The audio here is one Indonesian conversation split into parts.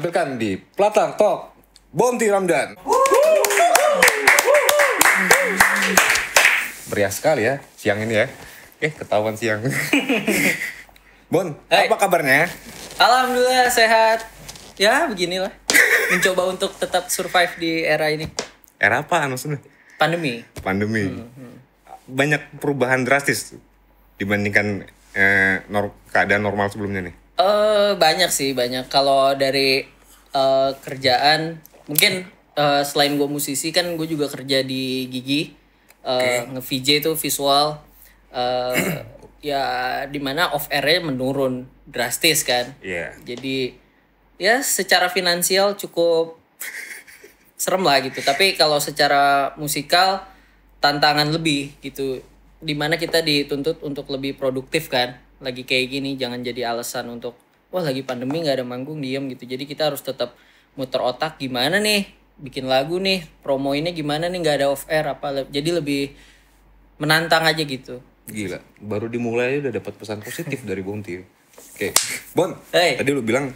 tampilkan di Platang Talk Bonti Ramdan. Meriah sekali ya siang ini ya. Eh ketahuan siang. Bon, Hai. apa kabarnya? Alhamdulillah sehat. Ya beginilah. Mencoba untuk tetap survive di era ini. Era apa maksudnya? Pandemi. Pandemi. Hmm, hmm. Banyak perubahan drastis dibandingkan eh, nor keadaan normal sebelumnya nih uh, banyak sih banyak kalau dari uh, kerjaan mungkin uh, selain gue musisi kan gue juga kerja di gigi uh, okay. nge VJ itu visual uh, ya dimana off airnya menurun drastis kan yeah. jadi ya secara finansial cukup serem lah gitu tapi kalau secara musikal tantangan lebih gitu dimana kita dituntut untuk lebih produktif kan lagi kayak gini jangan jadi alasan untuk wah lagi pandemi nggak ada manggung diem gitu jadi kita harus tetap muter otak gimana nih bikin lagu nih promo ini gimana nih nggak ada off air apa jadi lebih menantang aja gitu gila baru dimulai udah dapat pesan positif dari Bonti oke Bon hey. tadi lu bilang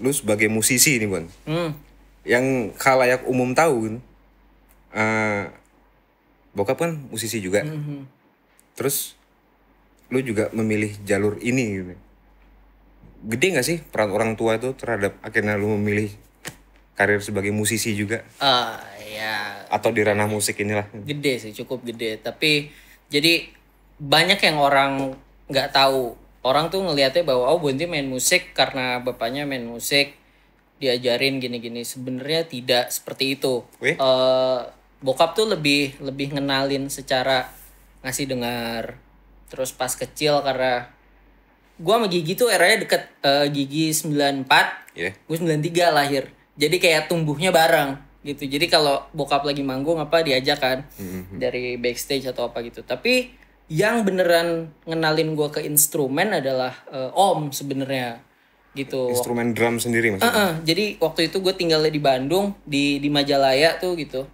lu sebagai musisi nih Bon hmm. yang kalayak umum tahu kan uh, bokap kan musisi juga -hmm. hmm. terus lu juga memilih jalur ini gitu. Gede nggak sih peran orang tua itu terhadap akhirnya lu memilih karir sebagai musisi juga? Uh, ya. Atau di ranah musik inilah. Gede sih, cukup gede. Tapi jadi banyak yang orang nggak tahu. Orang tuh ngelihatnya bahwa oh Bonti main musik karena bapaknya main musik diajarin gini-gini. Sebenarnya tidak seperti itu. eh Uh, bokap tuh lebih lebih ngenalin secara ngasih dengar terus pas kecil karena gua sama Gigi tuh eranya deket uh, Gigi 94 yeah. gue tiga lahir jadi kayak tumbuhnya bareng gitu jadi kalau bokap lagi manggung apa diajak kan mm-hmm. dari backstage atau apa gitu tapi yang beneran ngenalin gua ke instrumen adalah uh, om sebenarnya gitu instrumen drum sendiri maksudnya uh-uh. jadi waktu itu gue tinggal di Bandung di di Majalaya tuh gitu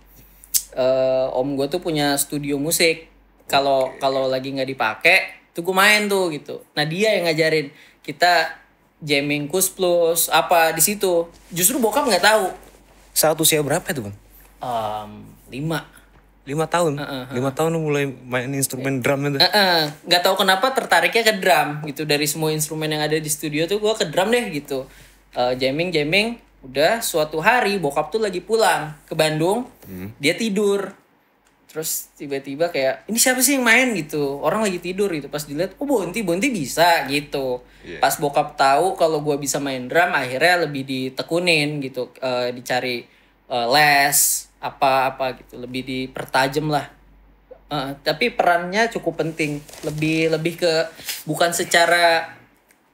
uh, om gue tuh punya studio musik kalau kalau lagi nggak dipakai tuh gue main tuh gitu nah dia yang ngajarin kita jamming kus plus apa di situ justru bokap nggak tahu saat usia berapa tuh bang um, lima lima tahun uh, -huh. lima tahun mulai main instrumen uh, drum itu nggak uh, -huh. tahu kenapa tertariknya ke drum gitu dari semua instrumen yang ada di studio tuh gue ke drum deh gitu uh, jamming jamming udah suatu hari bokap tuh lagi pulang ke Bandung hmm. dia tidur terus tiba-tiba kayak ini siapa sih yang main gitu orang lagi tidur gitu pas dilihat oh bonti bonti bisa gitu yeah. pas bokap tahu kalau gue bisa main drum akhirnya lebih ditekunin gitu uh, dicari uh, les apa apa gitu lebih dipertajam lah uh, tapi perannya cukup penting lebih lebih ke bukan secara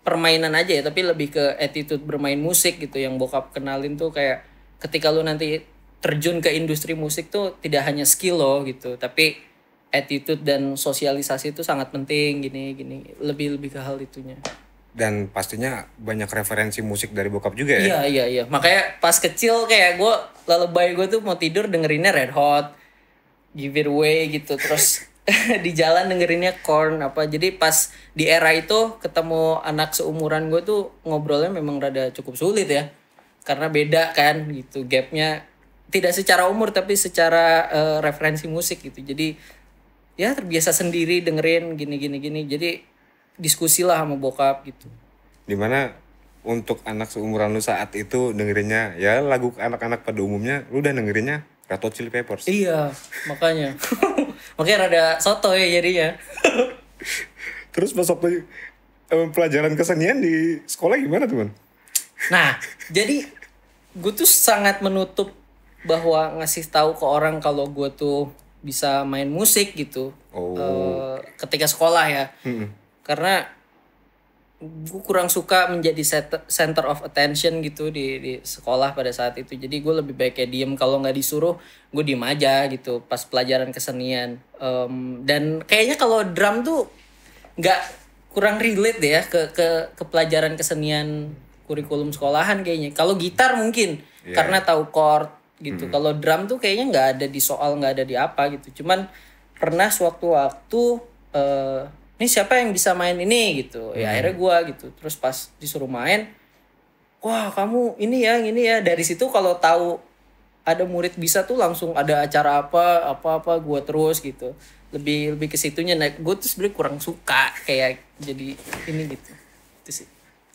permainan aja ya tapi lebih ke attitude bermain musik gitu yang bokap kenalin tuh kayak ketika lu nanti terjun ke industri musik tuh tidak hanya skill loh gitu tapi attitude dan sosialisasi itu sangat penting gini gini lebih lebih ke hal itunya dan pastinya banyak referensi musik dari bokap juga ya iya iya iya makanya pas kecil kayak gue lelebay gue tuh mau tidur dengerinnya Red Hot Give It Away gitu terus di jalan dengerinnya corn apa jadi pas di era itu ketemu anak seumuran gue tuh ngobrolnya memang rada cukup sulit ya karena beda kan gitu gapnya tidak secara umur tapi secara uh, referensi musik gitu jadi ya terbiasa sendiri dengerin gini gini gini jadi diskusilah sama bokap gitu dimana untuk anak seumuran lu saat itu dengerinnya ya lagu anak-anak pada umumnya lu udah dengerinnya Red Hot Chili Peppers iya makanya makanya rada soto ya jadinya terus pas waktu eh, pelajaran kesenian di sekolah gimana teman nah jadi gue tuh sangat menutup bahwa ngasih tahu ke orang kalau gue tuh bisa main musik gitu oh. uh, ketika sekolah ya hmm. karena gue kurang suka menjadi center of attention gitu di, di sekolah pada saat itu jadi gue lebih baik kayak diem kalau nggak disuruh gue diem aja gitu pas pelajaran kesenian um, dan kayaknya kalau drum tuh nggak kurang relate ya ke ke ke pelajaran kesenian kurikulum sekolahan kayaknya kalau gitar mungkin yeah. karena tahu chord gitu. Hmm. Kalau drum tuh kayaknya nggak ada di soal, nggak ada di apa gitu. Cuman pernah sewaktu-waktu uh, eh, ini siapa yang bisa main ini gitu. Ya hmm. akhirnya gue gitu. Terus pas disuruh main, wah kamu ini ya, ini ya. Dari situ kalau tahu ada murid bisa tuh langsung ada acara apa apa apa gue terus gitu lebih lebih ke situnya nah gue tuh sebenarnya kurang suka kayak jadi ini gitu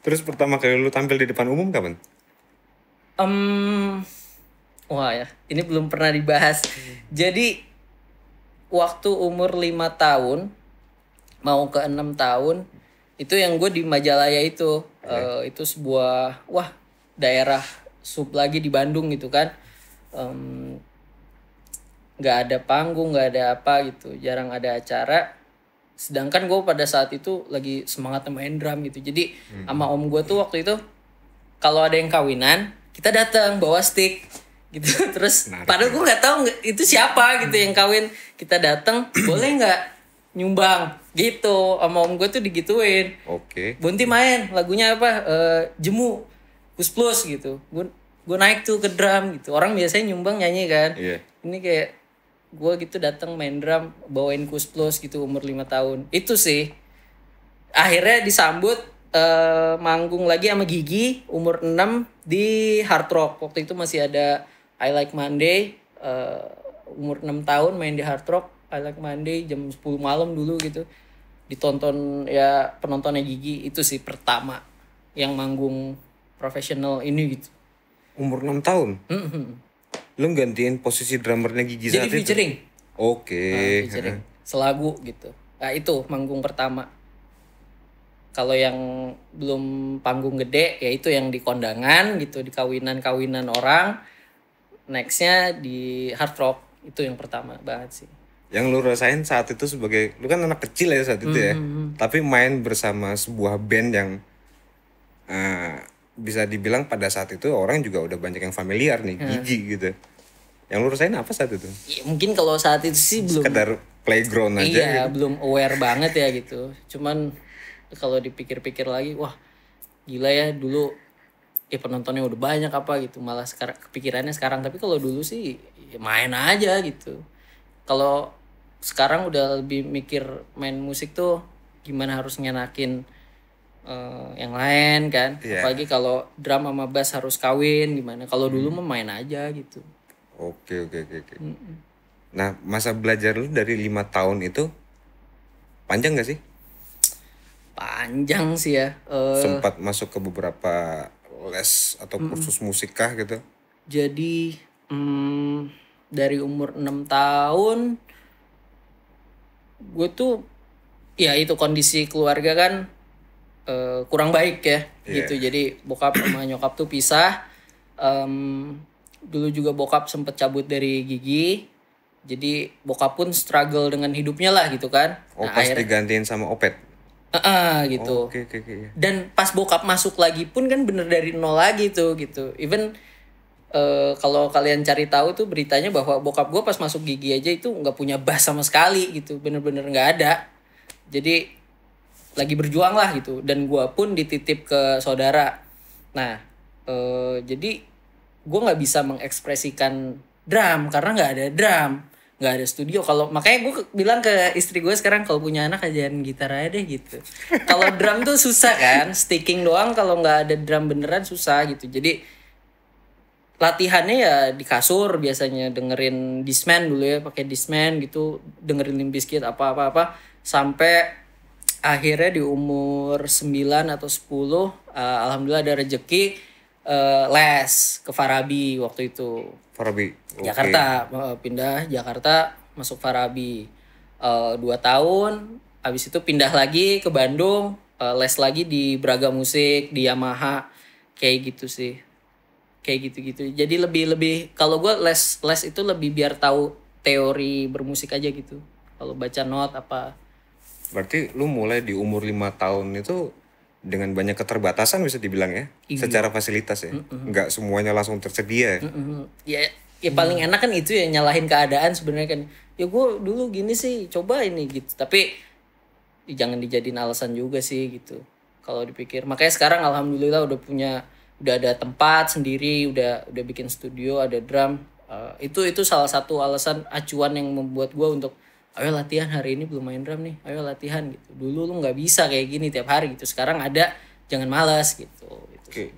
terus pertama kali lu tampil di depan umum kapan um, Wah ya, ini belum pernah dibahas. Jadi waktu umur lima tahun mau ke enam tahun itu yang gue di Majalaya itu okay. uh, eh, itu sebuah wah daerah sub lagi di Bandung gitu kan nggak um, ada panggung nggak ada apa gitu jarang ada acara sedangkan gue pada saat itu lagi semangat main drum gitu jadi hmm. sama om gue tuh waktu itu kalau ada yang kawinan kita datang bawa stick gitu terus Menarik. padahal gue nggak tahu itu siapa gitu yang kawin kita datang boleh nggak nyumbang gitu sama om gue tuh digituin oke okay. Bonti main lagunya apa e, jemu plus plus gitu gue gue naik tuh ke drum gitu orang biasanya nyumbang nyanyi kan yeah. ini kayak gue gitu datang main drum bawain kus plus gitu umur lima tahun itu sih akhirnya disambut uh, manggung lagi sama Gigi umur enam di Hard Rock waktu itu masih ada I Like Monday uh, umur 6 tahun main di Hard Rock I Like Monday jam 10 malam dulu gitu ditonton ya penontonnya Gigi itu sih pertama yang manggung profesional ini gitu umur 6 tahun mm -hmm. lo gantiin posisi drummernya Gigi jadi saat featuring oke okay. Nah, selagu gitu nah itu manggung pertama kalau yang belum panggung gede ya itu yang di kondangan gitu di kawinan kawinan orang nextnya di hard rock itu yang pertama banget sih yang lu rasain saat itu sebagai lu kan anak kecil ya saat itu mm-hmm. ya hmm, hmm, hmm. tapi main bersama sebuah band yang uh, bisa dibilang pada saat itu orang juga udah banyak yang familiar nih hmm. gigi gitu yang lu rasain apa saat itu ya, mungkin kalau saat itu sih belum sekedar playground aja iya gitu. belum aware banget ya gitu cuman kalau dipikir-pikir lagi wah gila ya dulu eh penontonnya udah banyak apa gitu malah sekarang kepikirannya sekarang tapi kalau dulu sih ya main aja gitu kalau sekarang udah lebih mikir main musik tuh gimana harus ngenakin uh, yang lain kan yeah. apalagi kalau drum sama bass harus kawin gimana kalau hmm. dulu mah main aja gitu oke oke oke oke nah masa belajar lu dari lima tahun itu panjang gak sih panjang sih ya uh, sempat masuk ke beberapa les atau kursus mm. musik kah gitu? Jadi mm, dari umur 6 tahun gue tuh ya itu kondisi keluarga kan uh, kurang baik ya yeah. gitu jadi bokap sama nyokap tuh pisah um, dulu juga bokap sempet cabut dari gigi jadi bokap pun struggle dengan hidupnya lah gitu kan oh nah, digantiin sama opet Uh, gitu. oh, okay, okay, iya. okay. Dan pas bokap masuk lagi pun kan bener dari nol lagi tuh gitu. Even uh, kalau kalian cari tahu tuh beritanya bahwa bokap gue pas masuk gigi aja itu nggak punya bas sama sekali gitu. Bener-bener nggak -bener ada. Jadi lagi berjuang lah gitu. Dan gue pun dititip ke saudara. Nah, uh, jadi gue nggak bisa mengekspresikan drum karena nggak ada drum nggak ada studio kalau makanya gue bilang ke istri gue sekarang kalau punya anak ajarin gitar aja deh gitu kalau drum tuh susah kan sticking doang kalau nggak ada drum beneran susah gitu jadi latihannya ya di kasur biasanya dengerin disman dulu ya pakai disman gitu dengerin limbiskit apa apa apa sampai akhirnya di umur 9 atau 10 uh, eh, alhamdulillah ada rejeki uh, les ke Farabi waktu itu Farabi okay. Jakarta eh, pindah Jakarta masuk Farabi uh, dua tahun habis itu pindah lagi ke Bandung uh, les lagi di Braga Musik di Yamaha kayak gitu sih kayak gitu-gitu jadi lebih lebih kalau gue les les itu lebih biar tahu teori bermusik aja gitu kalau baca not apa berarti lu mulai di umur lima tahun itu dengan banyak keterbatasan bisa dibilang ya iya. secara fasilitas ya mm -mm. nggak semuanya langsung tersedia ya mm -mm. ya ya paling enak kan itu ya nyalahin keadaan sebenarnya kan ya gue dulu gini sih coba ini gitu tapi ya jangan dijadiin alasan juga sih gitu kalau dipikir makanya sekarang alhamdulillah udah punya udah ada tempat sendiri udah udah bikin studio ada drum uh, itu itu salah satu alasan acuan yang membuat gue untuk ayo latihan hari ini belum main drum nih ayo latihan gitu dulu lu nggak bisa kayak gini tiap hari gitu sekarang ada jangan malas gitu, gitu. oke okay.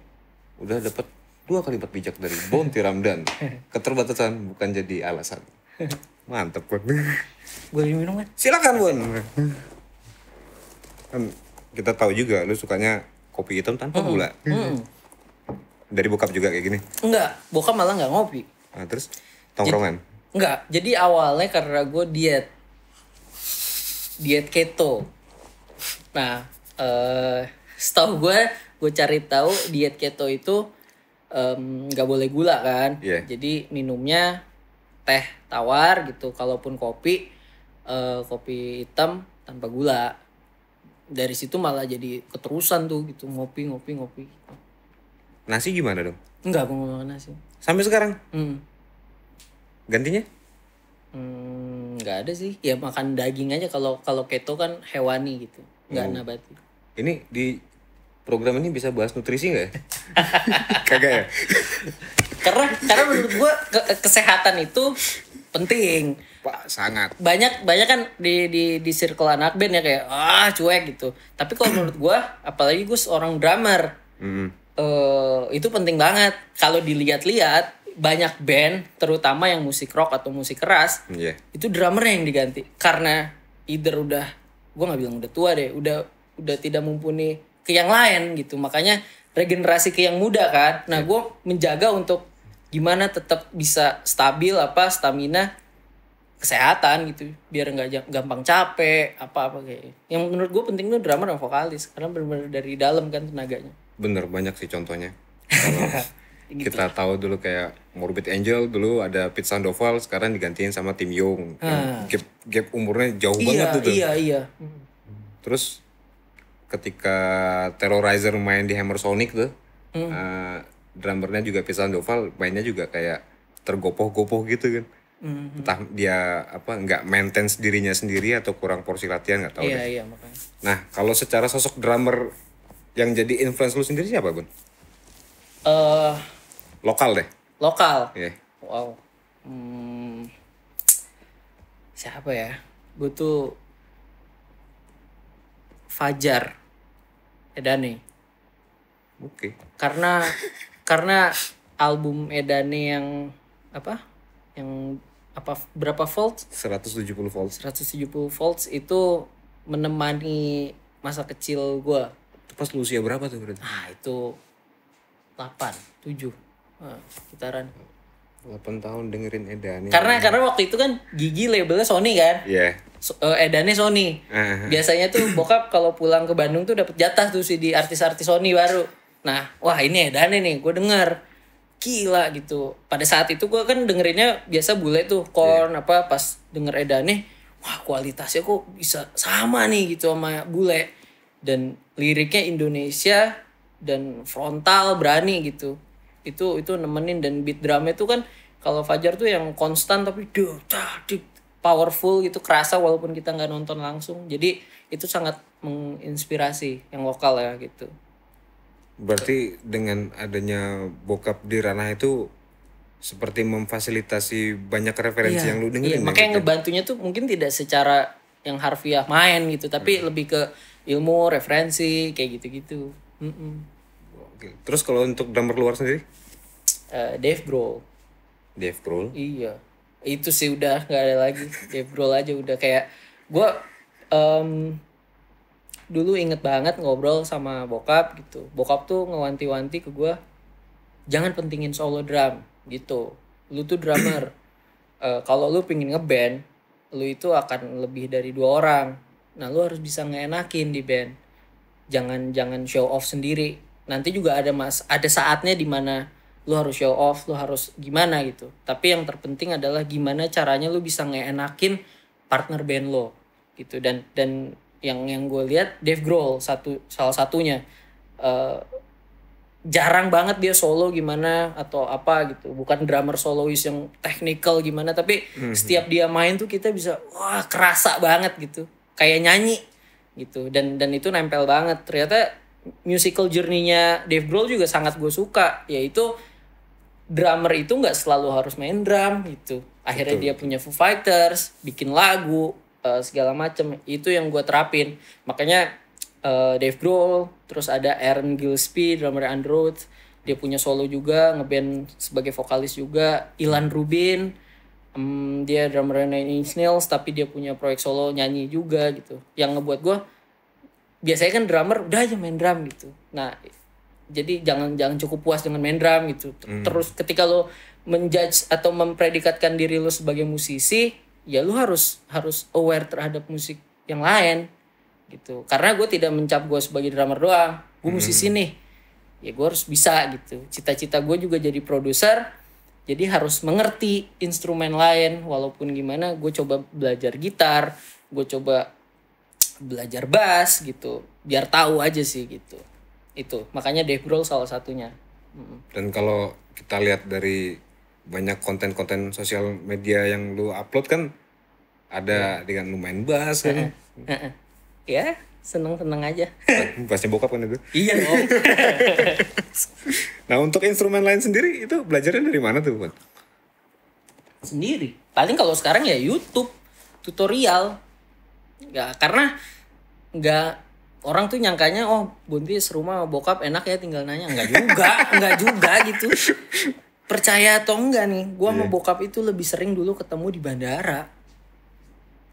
udah dapat dua kalimat bijak dari Bonti Ramdan keterbatasan bukan jadi alasan mantep banget boleh minum kan silakan bun kan kita tahu juga lu sukanya kopi hitam tanpa gula mm -hmm. dari bokap juga kayak gini enggak bokap malah nggak ngopi nah, terus tongkrongan jadi, enggak jadi awalnya karena gue diet diet keto. Nah, eh setahu gue gue cari tahu diet keto itu nggak um, boleh gula kan. Yeah. Jadi minumnya teh tawar gitu, kalaupun kopi uh, kopi hitam tanpa gula. Dari situ malah jadi keterusan tuh gitu ngopi ngopi ngopi. Nasi gimana dong? Enggak, gue ngomong nasi. Sampai sekarang? Hmm. Gantinya? Hmm, nggak ada sih ya makan daging aja kalau kalau keto kan hewani gitu nggak hmm. nabati ini di program ini bisa bahas nutrisi nggak ya? kagak ya karena karena menurut gua ke kesehatan itu penting Pak, sangat banyak banyak kan di di di circle anak band ya kayak ah cuek gitu tapi kalau menurut gua apalagi gue seorang drummer hmm. uh, itu penting banget kalau dilihat-lihat banyak band terutama yang musik rock atau musik keras yeah. itu drummer yang diganti karena either udah gue nggak bilang udah tua deh udah udah tidak mumpuni ke yang lain gitu makanya regenerasi ke yang muda kan nah iya. gue menjaga untuk gimana tetap bisa stabil apa stamina kesehatan gitu biar nggak gampang capek apa apa kayak gitu. yang menurut gue penting tuh drummer dan vokalis karena benar-benar dari dalam kan tenaganya bener banyak sih contohnya gitu. kita ya. tahu dulu kayak Morbid Angel dulu ada Pete Sandoval sekarang digantiin sama Tim Young hmm. gap, gap umurnya jauh iya, banget tuh iya iya terus ketika Terrorizer main di Hammer Sonic tuh hmm. uh, drummernya juga Pete Sandoval mainnya juga kayak tergopoh-gopoh gitu kan hmm entah dia apa nggak maintain dirinya sendiri atau kurang porsi latihan nggak tahu iya, deh. Iya, makanya. Nah kalau secara sosok drummer yang jadi influence lu sendiri siapa bun? Uh, Lokal deh. Lokal. Yeah. Wow. Hmm, siapa ya? Gue tuh Fajar Edani Oke. Okay. Karena karena album Edani yang apa? Yang apa berapa volts? 170 volts. 170 volts itu menemani masa kecil gue. Pas lu usia berapa tuh berarti? Ah, itu 8, 7. Nah, sekitaran. delapan 8 tahun dengerin Edani. karena ya. karena waktu itu kan gigi labelnya Sony kan ya yeah. so, uh, eh, edannya Sony uh-huh. biasanya tuh bokap kalau pulang ke Bandung tuh dapat jatah tuh di artis-artis Sony baru nah wah ini Edani nih gue denger gila gitu pada saat itu gue kan dengerinnya biasa bule tuh corn yeah. apa pas denger Edani, wah kualitasnya kok bisa sama nih gitu sama bule dan liriknya Indonesia dan frontal berani gitu itu itu nemenin dan beat drumnya tuh kan kalau Fajar tuh yang konstan tapi duh, powerful gitu kerasa walaupun kita nggak nonton langsung jadi itu sangat menginspirasi yang lokal ya gitu berarti dengan adanya bokap di ranah itu seperti memfasilitasi banyak referensi iya, yang lu iya. dengerin iya, makanya gitu. Ya? ngebantunya tuh mungkin tidak secara yang harfiah main gitu tapi hmm. lebih ke ilmu referensi kayak gitu-gitu mm -mm. Terus kalau untuk drummer luar sendiri? Uh, Dave Grohl. Dave Grohl? Iya. Itu sih udah nggak ada lagi. Dave Grohl aja udah kayak gue. um, dulu inget banget ngobrol sama bokap gitu. Bokap tuh ngewanti-wanti ke gue, jangan pentingin solo drum gitu. Lu tuh drummer. uh, kalau lu pingin ngeband, lu itu akan lebih dari dua orang. Nah, lu harus bisa ngeenakin di band. Jangan jangan show off sendiri nanti juga ada mas ada saatnya di mana lu harus show off lu harus gimana gitu tapi yang terpenting adalah gimana caranya lu bisa ngeenakin partner band lo gitu dan dan yang yang gue lihat Dave Grohl satu salah satunya uh, jarang banget dia solo gimana atau apa gitu bukan drummer solois yang technical gimana tapi mm-hmm. setiap dia main tuh kita bisa wah kerasa banget gitu kayak nyanyi gitu dan dan itu nempel banget ternyata musical journey-nya Dave Grohl juga sangat gue suka yaitu drummer itu nggak selalu harus main drum gitu akhirnya Betul. dia punya Foo Fighters bikin lagu uh, segala macem itu yang gue terapin makanya uh, Dave Grohl terus ada Aaron Gillespie drummer Android dia punya solo juga ngeband sebagai vokalis juga Ilan Rubin um, dia drummer Nine Inch Nails tapi dia punya proyek solo nyanyi juga gitu yang ngebuat gue biasanya kan drummer udah aja main drum gitu nah jadi jangan jangan cukup puas dengan main drum gitu hmm. terus ketika lo menjudge atau mempredikatkan diri lo sebagai musisi ya lo harus harus aware terhadap musik yang lain gitu karena gue tidak mencap gue sebagai drummer doang gue hmm. musisi hmm. nih ya gue harus bisa gitu cita-cita gue juga jadi produser jadi harus mengerti instrumen lain walaupun gimana gue coba belajar gitar gue coba belajar bass gitu biar tahu aja sih gitu itu makanya Dave Grohl salah satunya dan kalau kita lihat dari banyak konten-konten sosial media yang lu upload kan ada ya. dengan lu main bass kan ya seneng-seneng aja bassnya bokap kan itu iya dong nah untuk instrumen lain sendiri itu belajarnya dari mana tuh buat sendiri paling kalau sekarang ya YouTube tutorial ya karena nggak orang tuh nyangkanya oh Bunti serumah bokap enak ya tinggal nanya nggak juga nggak juga gitu percaya atau enggak nih gue yeah. sama iya. bokap itu lebih sering dulu ketemu di bandara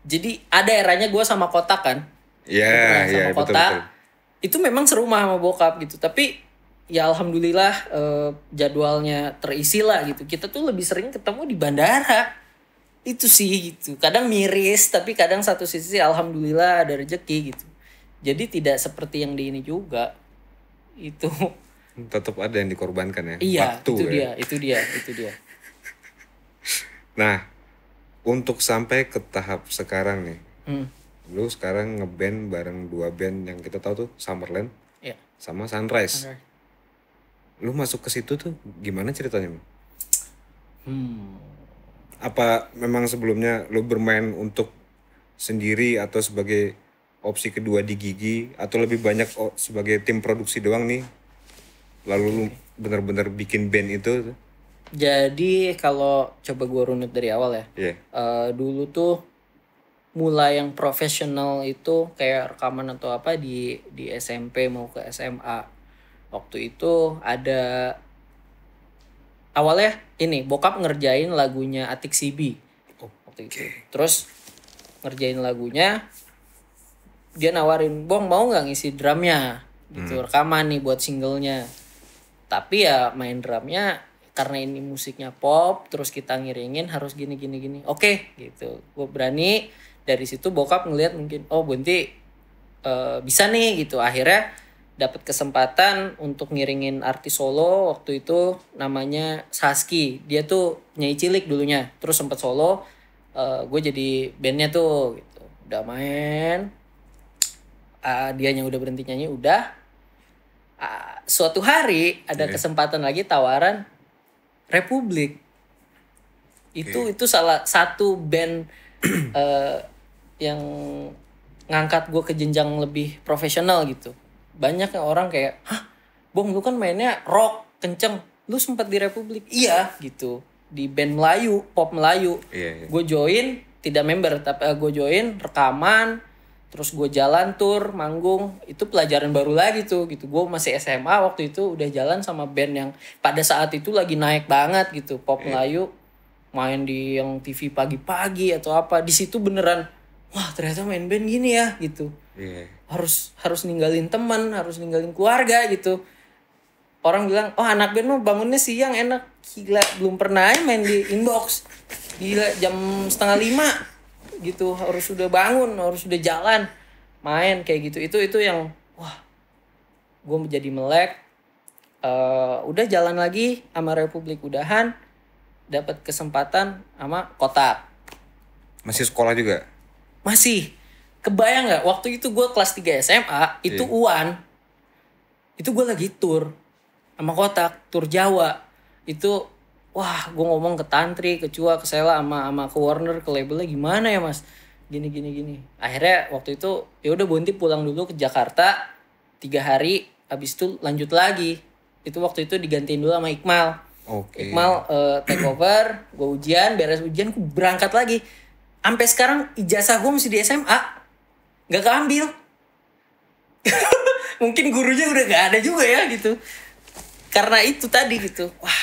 jadi ada eranya gue sama kota kan iya yeah, sama yeah, kota betul, betul. itu memang serumah sama bokap gitu tapi ya alhamdulillah eh, jadwalnya terisi lah gitu kita tuh lebih sering ketemu di bandara itu sih gitu kadang miris tapi kadang satu sisi alhamdulillah ada rezeki gitu jadi tidak seperti yang di ini juga itu tetap ada yang dikorbankan ya iya Waktu, itu ya. dia itu dia itu dia nah untuk sampai ke tahap sekarang nih hmm. lu sekarang ngeband bareng dua band yang kita tahu tuh Summerland yeah. sama Sunrise. Sunrise lu masuk ke situ tuh gimana ceritanya hmm apa memang sebelumnya lo bermain untuk sendiri atau sebagai opsi kedua di gigi atau lebih banyak oh, sebagai tim produksi doang nih lalu lo benar-benar bikin band itu jadi kalau coba gue runut dari awal ya yeah. Iya. uh, dulu tuh mulai yang profesional itu kayak rekaman atau apa di di SMP mau ke SMA waktu itu ada awalnya ini bokap ngerjain lagunya Atik Sibi oh, waktu itu. Okay. terus ngerjain lagunya dia nawarin bong mau nggak ngisi drumnya gitu hmm. rekaman nih buat singlenya tapi ya main drumnya karena ini musiknya pop terus kita ngiringin harus gini gini gini oke okay, gitu gue berani dari situ bokap ngeliat mungkin oh Bunti uh, bisa nih gitu akhirnya dapat kesempatan untuk ngiringin artis solo waktu itu namanya Saski dia tuh nyai cilik dulunya terus sempat solo uh, eh, gue jadi bandnya tuh gitu udah main uh, ah, yang udah berhenti nyanyi udah uh, suatu hari ada yeah. kesempatan lagi tawaran Republik itu okay. itu salah satu band uh, yang ngangkat gue ke jenjang lebih profesional gitu banyak yang orang kayak hah bong lu kan mainnya rock kenceng lu sempat di Republik iya gitu di band Melayu pop Melayu iya, iya. gue join tidak member tapi uh, eh, gue join rekaman terus gue jalan tur manggung itu pelajaran baru lagi tuh gitu gue masih SMA waktu itu udah jalan sama band yang pada saat itu lagi naik banget gitu pop yeah. Melayu main di yang TV pagi-pagi atau apa di situ beneran wah ternyata main band gini ya gitu yeah. harus harus ninggalin teman harus ninggalin keluarga gitu orang bilang oh anak gue mah bangunnya siang enak gila belum pernah main di inbox gila jam setengah lima gitu harus sudah bangun harus sudah jalan main kayak gitu itu itu yang wah gue menjadi melek uh, udah jalan lagi sama Republik udahan dapat kesempatan sama kota masih sekolah juga masih kebayang nggak waktu itu gue kelas 3 SMA itu yeah. Uan itu gue lagi tur sama kotak tur Jawa itu wah gue ngomong ke Tantri ke Cua ke Sela sama sama ke Warner ke labelnya gimana ya mas gini gini gini akhirnya waktu itu ya udah Bonti pulang dulu ke Jakarta tiga hari habis itu lanjut lagi itu waktu itu digantiin dulu sama Iqmal okay. Iqmal uh, eh, take over gue ujian beres ujian gue berangkat lagi sampai sekarang ijazah gue masih di SMA nggak keambil mungkin gurunya udah nggak ada juga ya gitu karena itu tadi gitu wah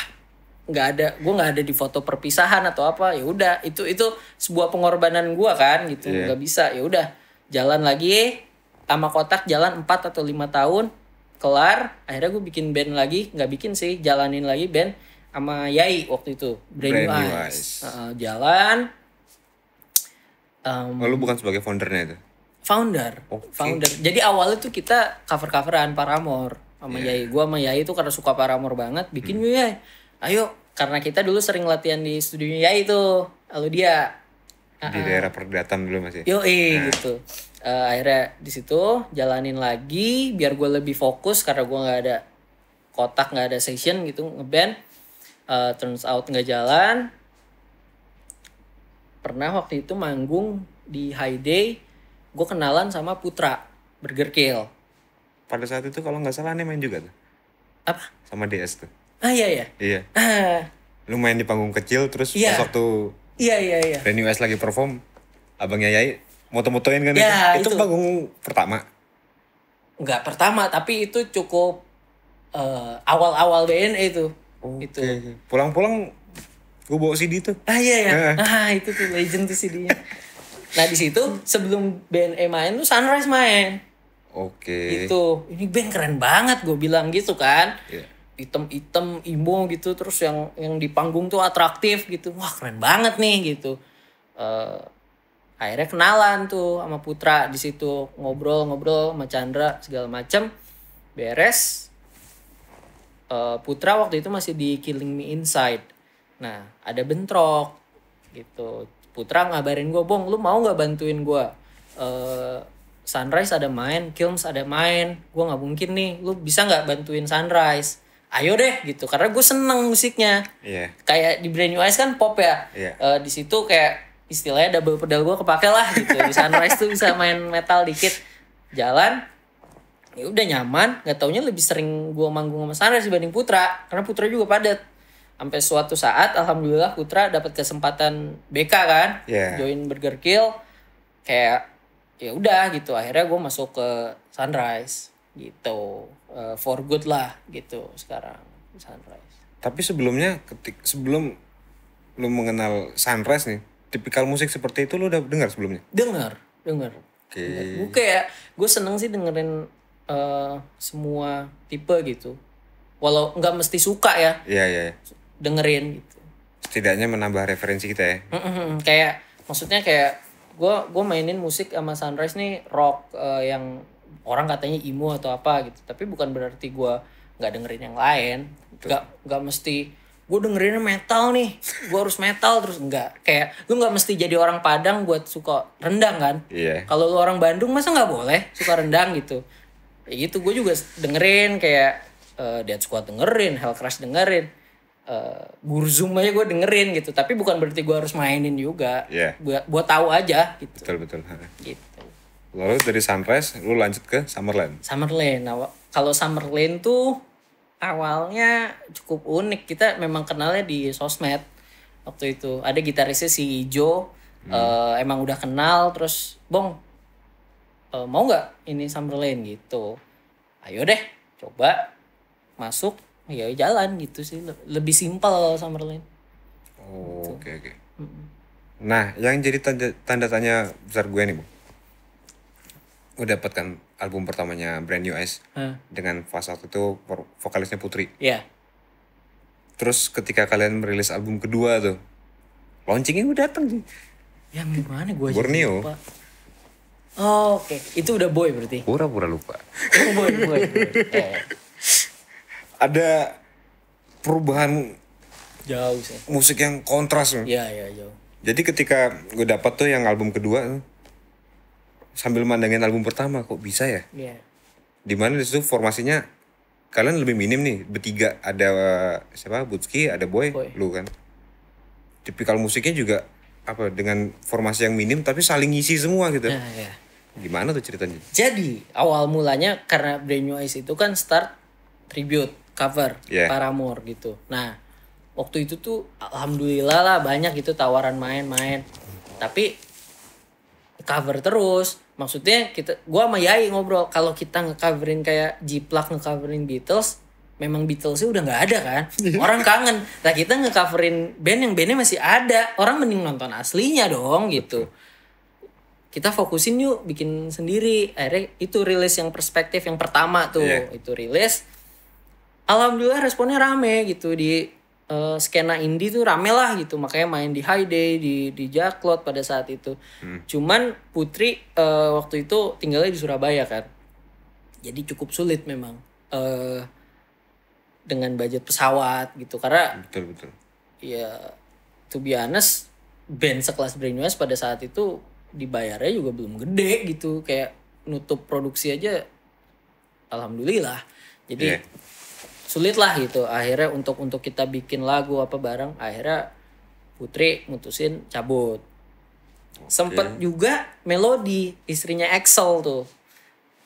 nggak ada gue nggak ada di foto perpisahan atau apa ya udah itu itu sebuah pengorbanan gue kan gitu iya. nggak yeah. bisa ya udah jalan lagi sama kotak jalan 4 atau lima tahun kelar akhirnya gue bikin band lagi nggak bikin sih jalanin lagi band sama Yai waktu itu Brand, Brand New Eyes, jalan um, oh, bukan sebagai foundernya itu Founder, okay. founder. Jadi awalnya tuh kita cover-coveran Paramore sama yeah. Yai. Gua sama Yai itu karena suka Paramore banget, bikin hmm. Yai. Ayo, karena kita dulu sering latihan di studionya Yai tuh. Lalu dia di uh, daerah perdatan dulu masih. Ya? Yo, nah. gitu. Uh, akhirnya di situ jalanin lagi biar gue lebih fokus karena gue nggak ada kotak nggak ada session gitu ngeband uh, turns out nggak jalan pernah waktu itu manggung di High Day gue kenalan sama Putra Burger Kill. Pada saat itu kalau nggak salah nih main juga tuh. Apa? Sama DS tuh. Ah iya iya. Iya. Ah. Lu main di panggung kecil terus iya. pas waktu Iya iya iya. Brand US lagi perform, abangnya Yai moto-motoin kan ya, itu. Itu, itu panggung pertama. Enggak pertama, tapi itu cukup uh, awal-awal BNE itu. Okay. itu. Pulang-pulang gue bawa CD tuh. Ah iya iya. Ah, ah itu tuh legend tuh CD-nya. Nah di situ sebelum BNE main tuh Sunrise main. Oke. Okay. Itu ini band keren banget gue bilang gitu kan. Yeah. Item-item imbo gitu terus yang yang di panggung tuh atraktif gitu. Wah keren banget nih gitu. Uh, akhirnya kenalan tuh sama Putra di situ ngobrol-ngobrol sama Chandra segala macem beres uh, Putra waktu itu masih di Killing Me Inside nah ada bentrok gitu Putra ngabarin gue bong lu mau nggak bantuin gue uh, Sunrise ada main, Kilms ada main, gue nggak mungkin nih, lu bisa nggak bantuin Sunrise? Ayo deh gitu, karena gue seneng musiknya. Yeah. Kayak di Brand New Eyes kan pop ya, yeah. Iya. uh, di situ kayak istilahnya double pedal gue kepake lah gitu. Di Sunrise tuh bisa main metal dikit, jalan, ya udah nyaman. Gak taunya lebih sering gue manggung sama Sunrise dibanding Putra, karena Putra juga padat sampai suatu saat alhamdulillah Putra dapat kesempatan BK kan yeah. join Burger Kill kayak ya udah gitu akhirnya gue masuk ke Sunrise gitu uh, for good lah gitu sekarang Sunrise tapi sebelumnya ketik sebelum lu mengenal Sunrise nih tipikal musik seperti itu lu udah dengar sebelumnya dengar dengar okay. gue kayak gue seneng sih dengerin uh, semua tipe gitu walau nggak mesti suka ya iya yeah, iya dengerin gitu setidaknya menambah referensi kita ya mm kayak maksudnya kayak gua gua mainin musik sama sunrise nih rock uh, yang orang katanya emo atau apa gitu tapi bukan berarti gua nggak dengerin yang lain Gak nggak mesti gue dengerin metal nih gue harus metal terus enggak kayak lu nggak mesti jadi orang Padang buat suka rendang kan iya. kalau lu orang Bandung masa nggak boleh suka rendang gitu Ya gitu gue juga dengerin kayak uh, Dead Squad dengerin Hellcrush dengerin uh, zoom aja gue dengerin gitu tapi bukan berarti gue harus mainin juga yeah. buat buat tahu aja gitu betul betul gitu lalu dari sunrise lu lanjut ke summerland summerland nah, kalau summerland tuh awalnya cukup unik kita memang kenalnya di sosmed waktu itu ada gitarisnya si Ijo hmm. uh, emang udah kenal terus bong uh, mau nggak ini Summerland gitu ayo deh coba masuk ya jalan gitu sih lebih simpel Summerlin oh gitu. oke oke nah yang jadi tanda, tanda tanya besar gue nih bu gue kan album pertamanya Brand New Eyes hmm. dengan fase waktu itu vokalisnya Putri Iya yeah. terus ketika kalian merilis album kedua tuh launchingnya udah datang sih yang mana gue Borneo lupa. Oh, oke. Okay. Itu udah boy berarti. Pura-pura lupa. Oh, boy, boy. boy. Eh ada perubahan jauh sih. Musik yang kontras. Iya, iya, jauh. Jadi ketika gue dapat tuh yang album kedua sambil mandangin album pertama kok bisa ya? Iya. mana disitu formasinya kalian lebih minim nih bertiga ada eh, siapa Butski ada Boy, Boy. lu kan tipikal musiknya juga apa dengan formasi yang minim tapi saling ngisi semua gitu ya. gimana tuh ceritanya jadi awal mulanya karena Brand New Ice itu kan start tribute cover yeah. Paramore gitu. Nah, waktu itu tuh alhamdulillah lah banyak gitu tawaran main-main. Tapi cover terus. Maksudnya kita gua sama Yai ngobrol kalau kita ngecoverin kayak Jiplak ngecoverin Beatles memang Beatles sih udah nggak ada kan orang kangen nah kita ngecoverin band yang bandnya masih ada orang mending nonton aslinya dong gitu kita fokusin yuk bikin sendiri akhirnya itu rilis yang perspektif yang pertama tuh yeah. itu rilis alhamdulillah responnya rame gitu di uh, skena indie tuh rame lah gitu makanya main di High Day di di Jaklot pada saat itu hmm. cuman Putri uh, waktu itu tinggalnya di Surabaya kan jadi cukup sulit memang uh, dengan budget pesawat gitu karena betul betul ya to be honest band sekelas Brainwash pada saat itu dibayarnya juga belum gede gitu kayak nutup produksi aja alhamdulillah jadi iya sulit lah gitu akhirnya untuk untuk kita bikin lagu apa bareng akhirnya Putri mutusin cabut okay. sempet juga melodi istrinya Excel tuh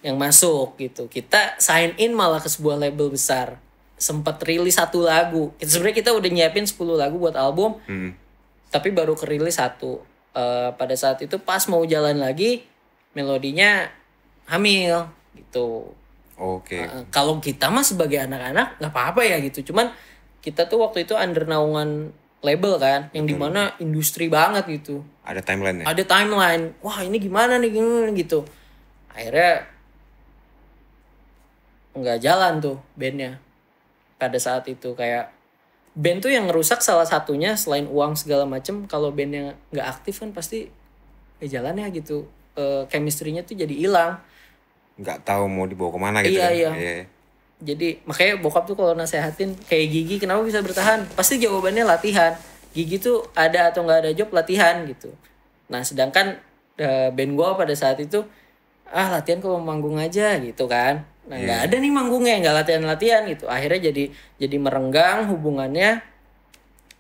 yang masuk gitu kita sign in malah ke sebuah label besar sempet rilis satu lagu sebenarnya kita udah nyiapin 10 lagu buat album hmm. tapi baru kerilis satu uh, pada saat itu pas mau jalan lagi melodinya hamil gitu Oke. Okay. Uh, kalau kita mah sebagai anak-anak nggak apa-apa ya gitu. Cuman kita tuh waktu itu under naungan label kan, yang Betul. dimana industri banget gitu. Ada timeline ya? Ada timeline. Wah ini gimana nih gitu. Akhirnya nggak jalan tuh bandnya pada saat itu kayak band tuh yang ngerusak salah satunya selain uang segala macem kalau bandnya nggak aktif kan pasti ya, ya gitu e, chemistry-nya tuh jadi hilang nggak tahu mau dibawa kemana gitu iya, kan? iya. Yeah. Jadi makanya bokap tuh kalau nasehatin kayak Gigi kenapa bisa bertahan? Pasti jawabannya latihan. Gigi tuh ada atau nggak ada job latihan gitu. Nah sedangkan eh, band gue pada saat itu ah latihan kok manggung aja gitu kan. Nah nggak yeah. ada nih manggungnya nggak latihan-latihan gitu. Akhirnya jadi jadi merenggang hubungannya.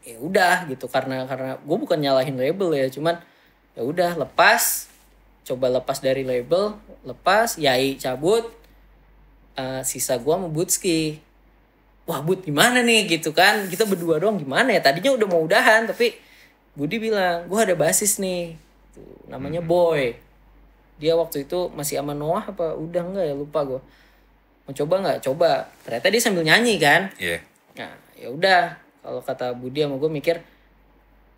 Ya udah gitu karena karena gue bukan nyalahin label ya cuman ya udah lepas coba lepas dari label lepas Yai cabut uh, sisa gua sama Butski wah but gimana nih gitu kan kita berdua doang gimana ya tadinya udah mau udahan tapi Budi bilang gua ada basis nih Tuh, gitu. namanya hmm. Boy dia waktu itu masih sama Noah apa udah enggak ya lupa gua mau coba nggak coba ternyata dia sambil nyanyi kan yeah. nah ya udah kalau kata Budi sama gue mikir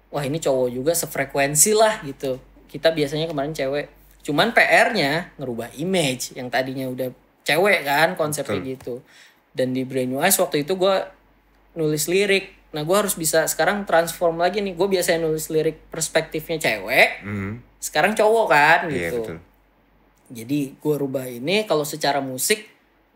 wah ini cowok juga sefrekuensi lah gitu kita biasanya kemarin cewek Cuman PR-nya ngerubah image yang tadinya udah cewek kan konsepnya Betul. gitu. Dan di Brand New Eyes waktu itu gue nulis lirik. Nah gue harus bisa sekarang transform lagi nih. Gue biasanya nulis lirik perspektifnya cewek. Mm. Sekarang cowok kan iya, gitu. betul. Jadi gue rubah ini kalau secara musik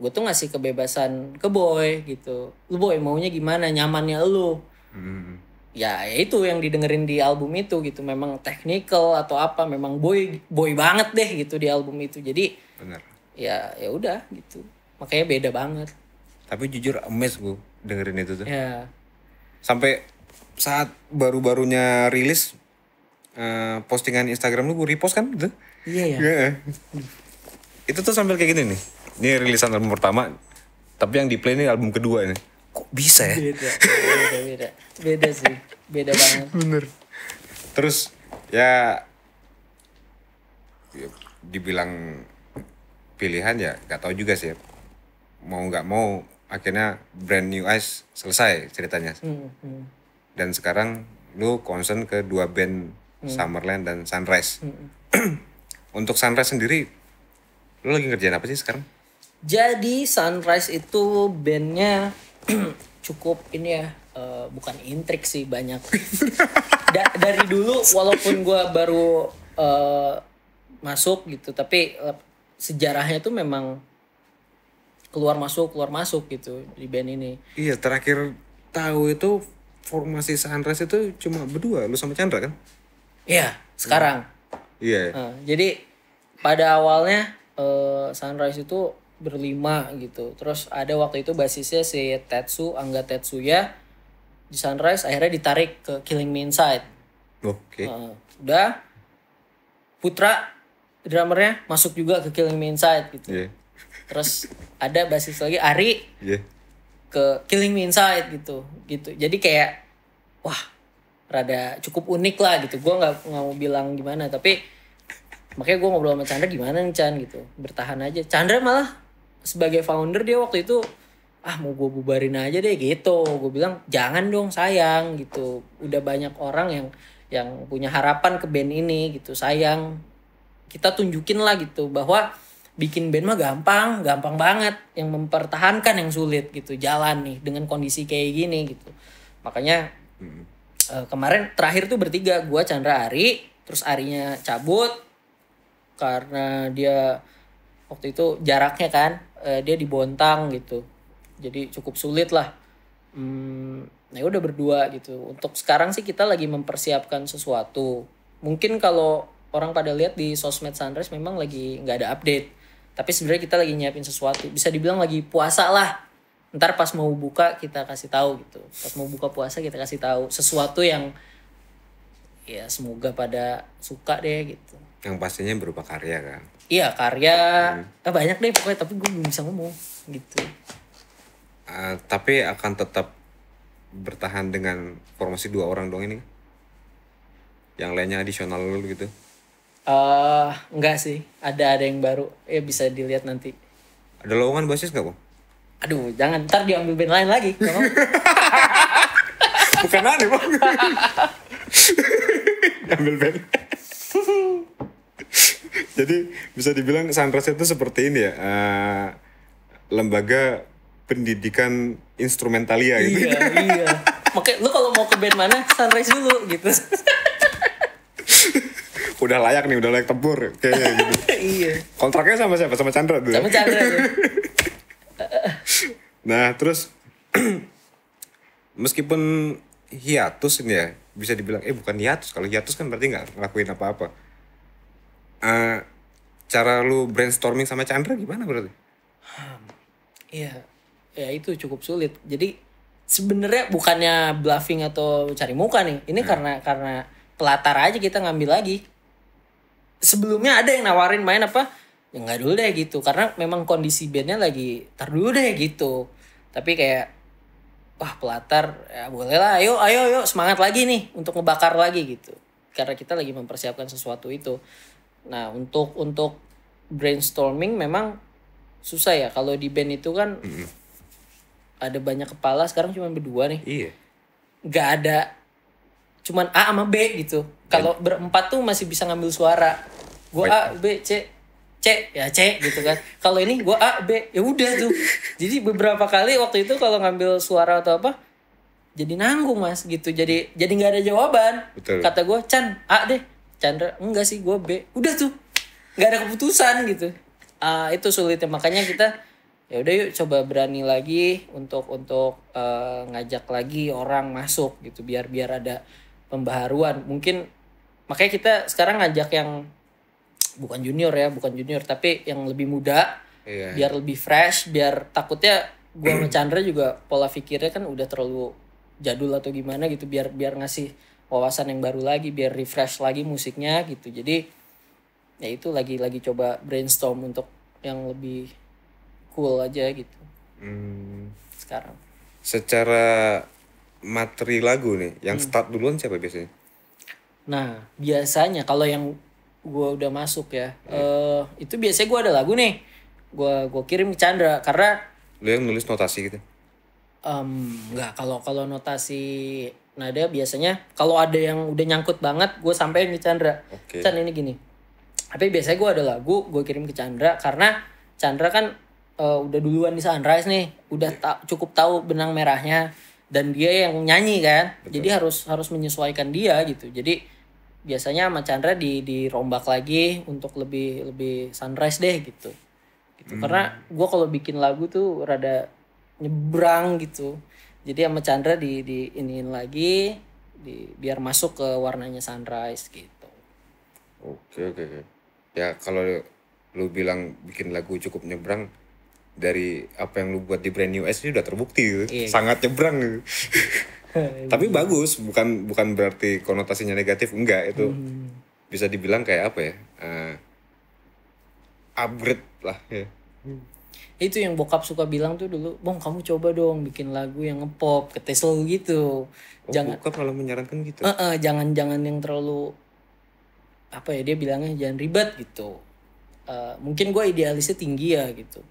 gue tuh ngasih kebebasan ke boy gitu. Lu boy maunya gimana nyamannya lu. Mm ya itu yang didengerin di album itu gitu memang technical atau apa memang boy boy banget deh gitu di album itu jadi Bener. ya ya udah gitu makanya beda banget tapi jujur emes gue dengerin itu tuh ya. sampai saat baru-barunya rilis uh, postingan Instagram lu gue repost kan itu iya ya ya. itu tuh sambil kayak gini nih ini rilisan album pertama tapi yang di play ini album kedua ini kok bisa ya beda, beda, beda beda sih beda banget bener terus ya, ya, dibilang pilihan ya nggak tahu juga sih mau nggak mau akhirnya brand new eyes selesai ceritanya hmm, hmm. dan sekarang lu concern ke dua band hmm. Summerland dan Sunrise hmm. untuk Sunrise sendiri lu lagi ngerjain apa sih sekarang jadi Sunrise itu bandnya cukup ini ya Eh, bukan intrik sih banyak da dari dulu walaupun gue baru uh, masuk gitu tapi uh, sejarahnya tuh memang keluar masuk keluar masuk gitu di band ini iya terakhir tahu itu formasi Sunrise itu cuma berdua lu sama Chandra kan iya sekarang iya uh, jadi pada awalnya uh, Sunrise itu berlima gitu. Terus ada waktu itu basisnya si Tetsu, Angga Tetsuya, di Sunrise akhirnya ditarik ke Killing Me Inside. Oke. Okay. Uh, udah Putra drummernya masuk juga ke Killing Me Inside gitu. Yeah. Terus ada basis lagi Ari yeah. ke Killing Me Inside gitu gitu. Jadi kayak wah rada cukup unik lah gitu. Gue nggak nggak mau bilang gimana tapi makanya gue ngobrol sama Chandra gimana nih Chan gitu bertahan aja Chandra malah sebagai founder dia waktu itu ah mau gue bubarin aja deh gitu gue bilang jangan dong sayang gitu udah banyak orang yang yang punya harapan ke band ini gitu sayang kita tunjukin lah gitu bahwa bikin band mah gampang, gampang banget. Yang mempertahankan yang sulit gitu, jalan nih dengan kondisi kayak gini gitu. Makanya hmm. uh, kemarin terakhir tuh bertiga, gue Chandra Ari, terus Arinya cabut karena dia waktu itu jaraknya kan, uh, dia di Bontang gitu jadi cukup sulit lah hmm, nah ya udah berdua gitu untuk sekarang sih kita lagi mempersiapkan sesuatu mungkin kalau orang pada lihat di sosmed Sunrise memang lagi nggak ada update tapi sebenarnya kita lagi nyiapin sesuatu bisa dibilang lagi puasa lah ntar pas mau buka kita kasih tahu gitu pas mau buka puasa kita kasih tahu sesuatu yang ya semoga pada suka deh gitu yang pastinya berupa karya kan iya karya hmm. ah, banyak deh pokoknya tapi gue belum bisa ngomong gitu Eh, tapi akan tetap bertahan dengan formasi dua orang dong ini. Yang lainnya dulu gitu. Uh, enggak sih, ada ada yang baru. Ya bisa dilihat nanti. Ada lowongan basis nggak, kok Aduh, jangan ntar diambil band lain lagi. Bukan aneh, Bang. Diambil band. Jadi bisa dibilang Sunrise itu seperti ini ya. Uh, lembaga pendidikan instrumentalia gitu. Iya, iya. Makanya lu kalau mau ke band mana, sunrise dulu gitu. udah layak nih, udah layak tempur kayaknya gitu. iya. Kontraknya sama siapa? Sama Chandra dulu. Sama Chandra. nah, terus meskipun hiatus ini ya, bisa dibilang eh bukan hiatus. Kalau hiatus kan berarti nggak ngelakuin apa-apa. Uh, cara lu brainstorming sama Chandra gimana berarti? Hmm, iya, ya itu cukup sulit jadi sebenarnya bukannya bluffing atau cari muka nih ini hmm. karena karena pelatar aja kita ngambil lagi sebelumnya ada yang nawarin main apa ya nggak dulu deh gitu karena memang kondisi bandnya lagi terdulu deh gitu tapi kayak wah pelatar ya boleh lah ayo ayo ayo semangat lagi nih untuk ngebakar lagi gitu karena kita lagi mempersiapkan sesuatu itu nah untuk untuk brainstorming memang susah ya kalau di band itu kan mm -hmm ada banyak kepala sekarang cuma berdua nih iya nggak ada cuman A sama B gitu kalau iya. berempat tuh masih bisa ngambil suara Gua A B C C ya C gitu kan kalau ini gue A B ya udah tuh jadi beberapa kali waktu itu kalau ngambil suara atau apa jadi nanggung mas gitu jadi jadi nggak ada jawaban Betul. kata gue Chan A deh Chandra enggak sih gue B udah tuh nggak ada keputusan gitu uh, itu sulitnya makanya kita ya udah yuk coba berani lagi untuk untuk uh, ngajak lagi orang masuk gitu biar biar ada pembaharuan mungkin makanya kita sekarang ngajak yang bukan junior ya bukan junior tapi yang lebih muda yeah. biar lebih fresh biar takutnya gue sama Chandra juga pola pikirnya kan udah terlalu jadul atau gimana gitu biar biar ngasih wawasan yang baru lagi biar refresh lagi musiknya gitu jadi ya itu lagi lagi coba brainstorm untuk yang lebih cool aja gitu hmm. sekarang secara materi lagu nih yang hmm. start duluan siapa biasanya nah biasanya kalau yang gue udah masuk ya hmm. uh, itu biasanya gue ada lagu nih gue gue kirim ke Chandra karena lo yang nulis notasi gitu um, nggak kalau kalau notasi nada biasanya kalau ada yang udah nyangkut banget gue sampein ke Chandra okay. Chan ini gini tapi biasanya gue ada lagu gue kirim ke Chandra karena Chandra kan uh, udah duluan di Sunrise nih, udah iya. ta cukup tahu benang merahnya dan dia yang nyanyi kan. Betul. Jadi harus harus menyesuaikan dia gitu. Jadi biasanya sama Chandra di dirombak lagi untuk lebih lebih Sunrise deh gitu. Gitu. Hmm. Karena gue kalau bikin lagu tuh rada nyebrang gitu. Jadi sama Chandra di di iniin lagi di biar masuk ke warnanya sunrise gitu. Oke oke okay, oke. Ya kalau lu bilang bikin lagu cukup nyebrang, dari apa yang lu buat di brand new S ini udah terbukti gitu. Iya, iya. sangat gitu. nyebrang gitu. tapi bagus bukan bukan berarti konotasinya negatif enggak itu hmm. bisa dibilang kayak apa ya uh, upgrade lah ya hmm. itu yang bokap suka bilang tuh dulu bang kamu coba dong bikin lagu yang ngepop ke Tesla gitu oh, jangan bokap kalau menyarankan gitu uh -uh, jangan jangan yang terlalu apa ya dia bilangnya jangan ribet gitu uh, mungkin gue idealisnya tinggi ya gitu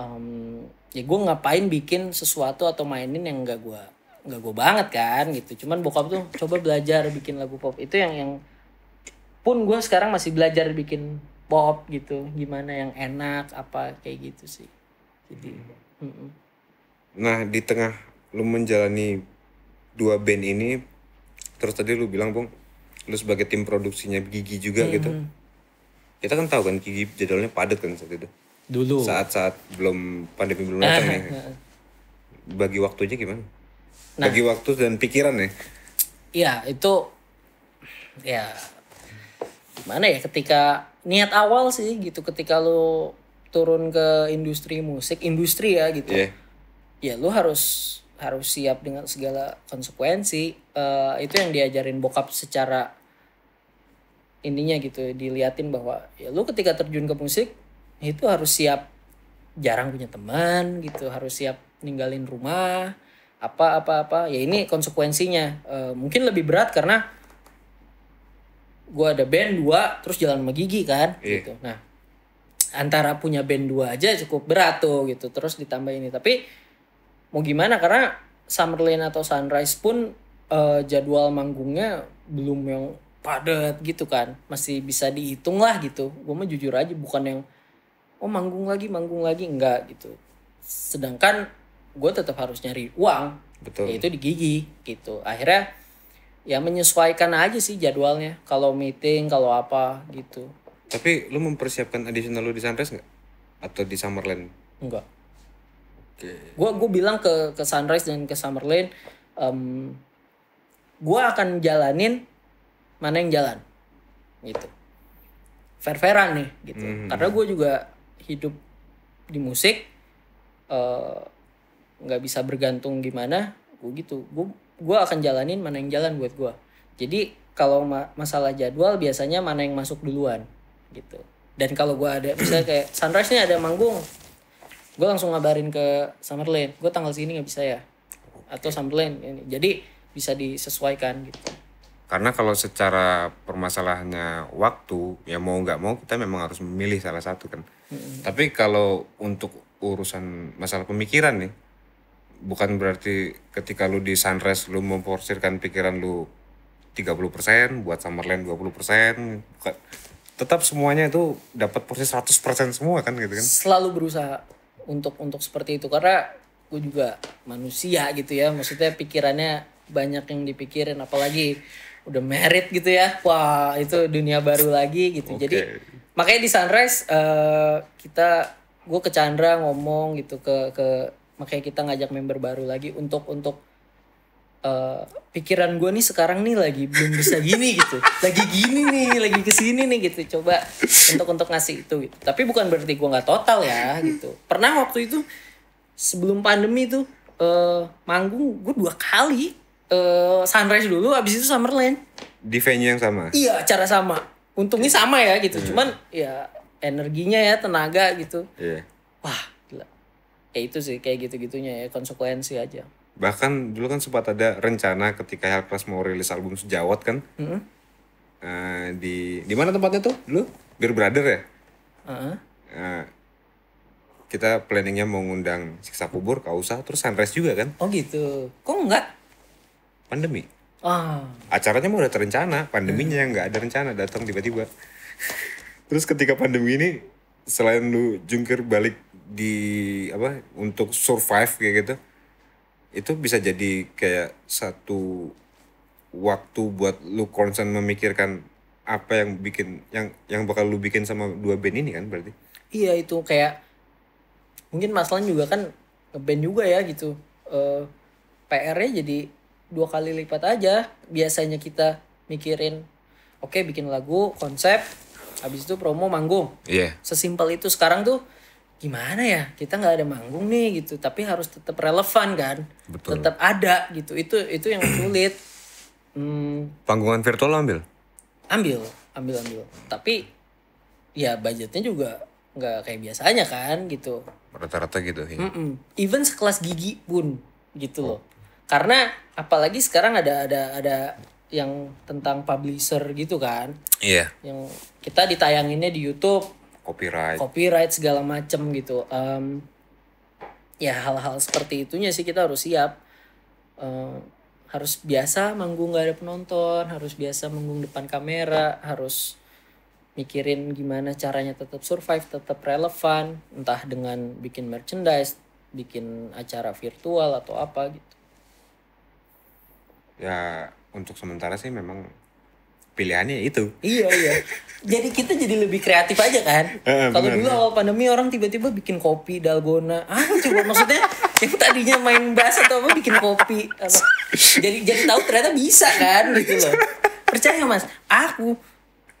um, ya gue ngapain bikin sesuatu atau mainin yang gak gue nggak gue banget kan gitu cuman bokap tuh coba belajar bikin lagu pop itu yang yang pun gue sekarang masih belajar bikin pop gitu gimana yang enak apa kayak gitu sih jadi hmm. nah di tengah lu menjalani dua band ini terus tadi lu bilang bung lu sebagai tim produksinya gigi juga -hmm. gitu kita kan tahu kan gigi jadwalnya padat kan saat itu dulu saat-saat belum pandemi belum datang ah, ya ah. bagi waktunya gimana nah, bagi waktu dan pikiran ya iya itu ya gimana ya ketika niat awal sih gitu ketika lo turun ke industri musik industri ya gitu yeah. ya lo harus harus siap dengan segala konsekuensi uh, itu yang diajarin bokap secara ininya gitu diliatin bahwa ya lu ketika terjun ke musik itu harus siap jarang punya teman gitu harus siap ninggalin rumah apa apa apa ya ini konsekuensinya e, mungkin lebih berat karena gue ada band dua terus jalan sama gigi kan e. gitu nah antara punya band dua aja cukup berat tuh gitu terus ditambah ini tapi mau gimana karena Summerlin atau Sunrise pun e, jadwal manggungnya belum yang padat gitu kan masih bisa dihitung lah gitu gue mah jujur aja bukan yang oh manggung lagi manggung lagi enggak gitu sedangkan gue tetap harus nyari uang betul yaitu di gigi gitu akhirnya ya menyesuaikan aja sih jadwalnya kalau meeting kalau apa gitu tapi lu mempersiapkan additional lu di Sunrise nggak atau di Summerland enggak oke okay. gue gue bilang ke ke Sunrise dan ke Summerland um, gue akan jalanin mana yang jalan gitu fair fairan nih gitu mm. karena gue juga hidup di musik eh, nggak uh, bisa bergantung gimana gue gitu gue gue akan jalanin mana yang jalan buat gue jadi kalau ma masalah jadwal biasanya mana yang masuk duluan gitu dan kalau gue ada misalnya kayak sunrise nih ada manggung gue langsung ngabarin ke Summerlin gue tanggal sini nggak bisa ya atau Summerlin ini jadi bisa disesuaikan gitu karena kalau secara permasalahannya waktu ya mau nggak mau kita memang harus memilih salah satu kan tapi kalau untuk urusan masalah pemikiran nih bukan berarti ketika lu di sunrise lu memforsirkan pikiran lu 30% buat Summerland 20% bukan tetap semuanya itu dapat porsi 100% semua kan gitu kan selalu berusaha untuk untuk seperti itu karena gue juga manusia gitu ya maksudnya pikirannya banyak yang dipikirin apalagi udah merit gitu ya wah itu dunia baru lagi gitu okay. jadi makanya di sunrise uh, kita gue ke Chandra ngomong gitu ke ke makanya kita ngajak member baru lagi untuk untuk uh, pikiran gue nih sekarang nih lagi belum bisa gini gitu lagi gini nih lagi kesini nih gitu coba untuk untuk ngasih itu gitu tapi bukan berarti gue nggak total ya gitu pernah waktu itu sebelum pandemi tuh uh, manggung gue dua kali uh, sunrise dulu abis itu summerland di venue yang sama iya acara sama untungnya sama ya gitu yeah. cuman ya energinya ya tenaga gitu yeah. wah gila ya itu sih kayak gitu gitunya ya konsekuensi aja bahkan dulu kan sempat ada rencana ketika Helpers mau rilis album sejawat kan mm -hmm. uh, di di mana tempatnya tuh dulu Beer Brother ya uh -huh. uh, kita planningnya mau ngundang siksa kubur kau terus sunrise juga kan oh gitu kok enggak pandemi Oh. Acaranya mau udah terencana, pandeminya yang nggak ada rencana datang tiba-tiba. Terus ketika pandemi ini selain lu jungkir balik di apa untuk survive kayak gitu, itu bisa jadi kayak satu waktu buat lu concern memikirkan apa yang bikin yang yang bakal lu bikin sama dua band ini kan berarti. Iya itu kayak mungkin masalahnya juga kan band juga ya gitu. Uh, eh, PR-nya jadi dua kali lipat aja biasanya kita mikirin oke okay, bikin lagu konsep habis itu promo manggung yeah. sesimpel itu sekarang tuh gimana ya kita nggak ada manggung nih gitu tapi harus tetap relevan kan Betul. tetap ada gitu itu itu yang sulit hmm, panggungan virtual ambil ambil ambil ambil tapi ya budgetnya juga nggak kayak biasanya kan gitu rata-rata gitu ya. Mm -mm. even sekelas gigi pun gitu loh karena apalagi sekarang ada ada ada yang tentang publisher gitu kan iya yeah. yang kita ditayanginnya di YouTube copyright copyright segala macem gitu um, ya hal-hal seperti itunya sih kita harus siap um, harus biasa manggung gak ada penonton harus biasa manggung depan kamera harus mikirin gimana caranya tetap survive, tetap relevan, entah dengan bikin merchandise, bikin acara virtual atau apa gitu ya untuk sementara sih memang pilihannya itu iya iya jadi kita jadi lebih kreatif aja kan uh, kalau dulu awal pandemi orang tiba-tiba bikin kopi dalgona ah coba maksudnya yang tadinya main bass atau apa bikin kopi apa. jadi jadi tahu ternyata bisa kan gitu loh percaya mas aku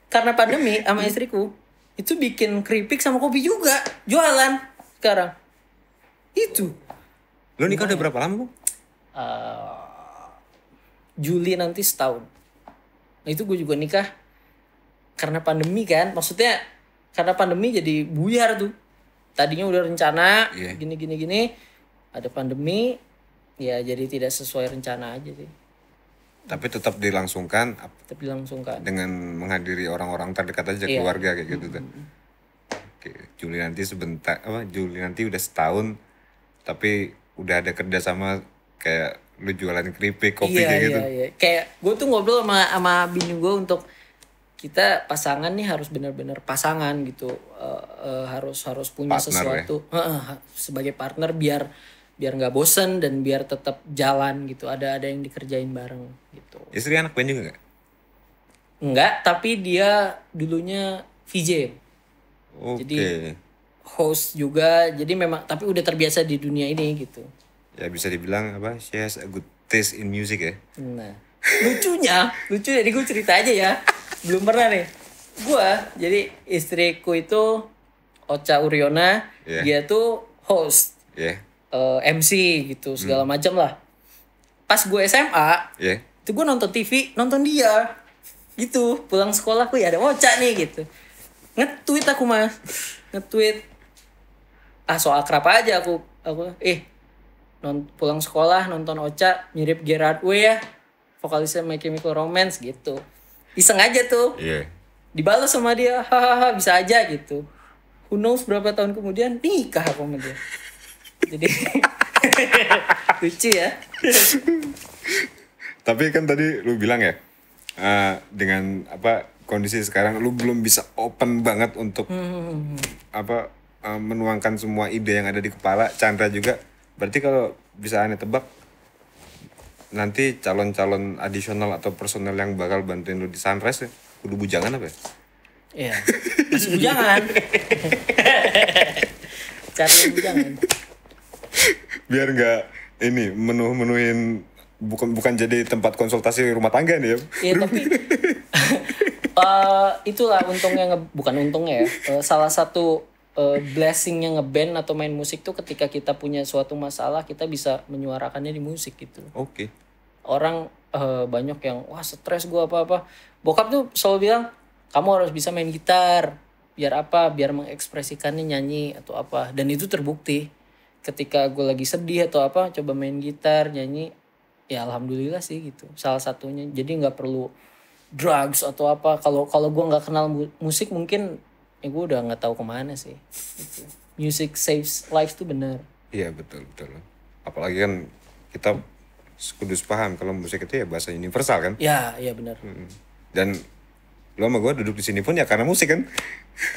karena pandemi sama hmm. istriku itu bikin keripik sama kopi juga jualan sekarang itu lo nikah udah berapa lama bu? Uh, Juli nanti setahun nah itu gue juga nikah karena pandemi kan maksudnya karena pandemi jadi buyar tuh tadinya udah rencana iya. gini gini gini ada pandemi ya jadi tidak sesuai rencana aja sih tapi tetap dilangsungkan tetap dilangsungkan dengan menghadiri orang-orang terdekat aja yeah. keluarga kayak gitu mm-hmm. oke Juli nanti sebentar apa Juli nanti udah setahun tapi udah ada kerjasama kayak lu jualan keripik kopi iya, kayak iya, gitu. iya. kayak gue tuh ngobrol sama sama bini gue untuk kita pasangan nih harus benar-benar pasangan gitu uh, uh, harus harus punya partner, ya. sesuatu ya? uh, sebagai partner biar biar nggak bosen dan biar tetap jalan gitu ada ada yang dikerjain bareng gitu istri anak band juga nggak nggak tapi dia dulunya VJ okay. jadi host juga jadi memang tapi udah terbiasa di dunia ini gitu ya bisa dibilang apa she has a good taste in music ya nah lucunya lucu ya, jadi gue cerita aja ya belum pernah nih gue jadi istriku itu Ocha Uriona yeah. dia tuh host yeah. Ya. uh, MC gitu segala hmm. macam lah pas gue SMA yeah. itu gue nonton TV nonton dia gitu pulang sekolah gue ya ada Ocha nih gitu nge-tweet aku mas nge-tweet ah soal akrab aja aku aku eh non pulang sekolah nonton Ocha mirip Gerard Way ya vokalisnya My Chemical Romance gitu iseng aja tuh yeah. dibalas sama dia hahaha bisa aja gitu who knows berapa tahun kemudian nikah aku sama dia jadi lucu ya tapi kan tadi lu bilang ya uh, dengan apa kondisi sekarang lu belum bisa open banget untuk hmm. hmm, hmm, hmm. apa uh, menuangkan semua ide yang ada di kepala Chandra juga Berarti kalau bisa aneh tebak nanti calon-calon additional atau personel yang bakal bantuin lu di sunrise ya? kudu bujangan apa ya? Iya. Masih bujangan. Cari bujangan. Biar nggak ini menuh-menuhin bukan bukan jadi tempat konsultasi rumah tangga nih ya. Iya, tapi uh, itulah untungnya bukan untungnya ya. Uh, salah satu uh, blessingnya ngeband atau main musik tuh ketika kita punya suatu masalah kita bisa menyuarakannya di musik gitu. Oke. Okay. Orang uh, banyak yang wah stres gua apa apa. Bokap tuh selalu bilang kamu harus bisa main gitar biar apa biar mengekspresikannya nyanyi atau apa dan itu terbukti ketika gue lagi sedih atau apa coba main gitar nyanyi ya alhamdulillah sih gitu salah satunya jadi nggak perlu drugs atau apa kalau kalau gue nggak kenal musik mungkin ya eh, gue udah nggak tahu kemana sih gitu. music saves lives tuh bener iya betul betul apalagi kan kita kudus paham kalau musik itu ya bahasa universal kan Iya iya benar dan lo sama gue duduk di sini pun ya karena musik kan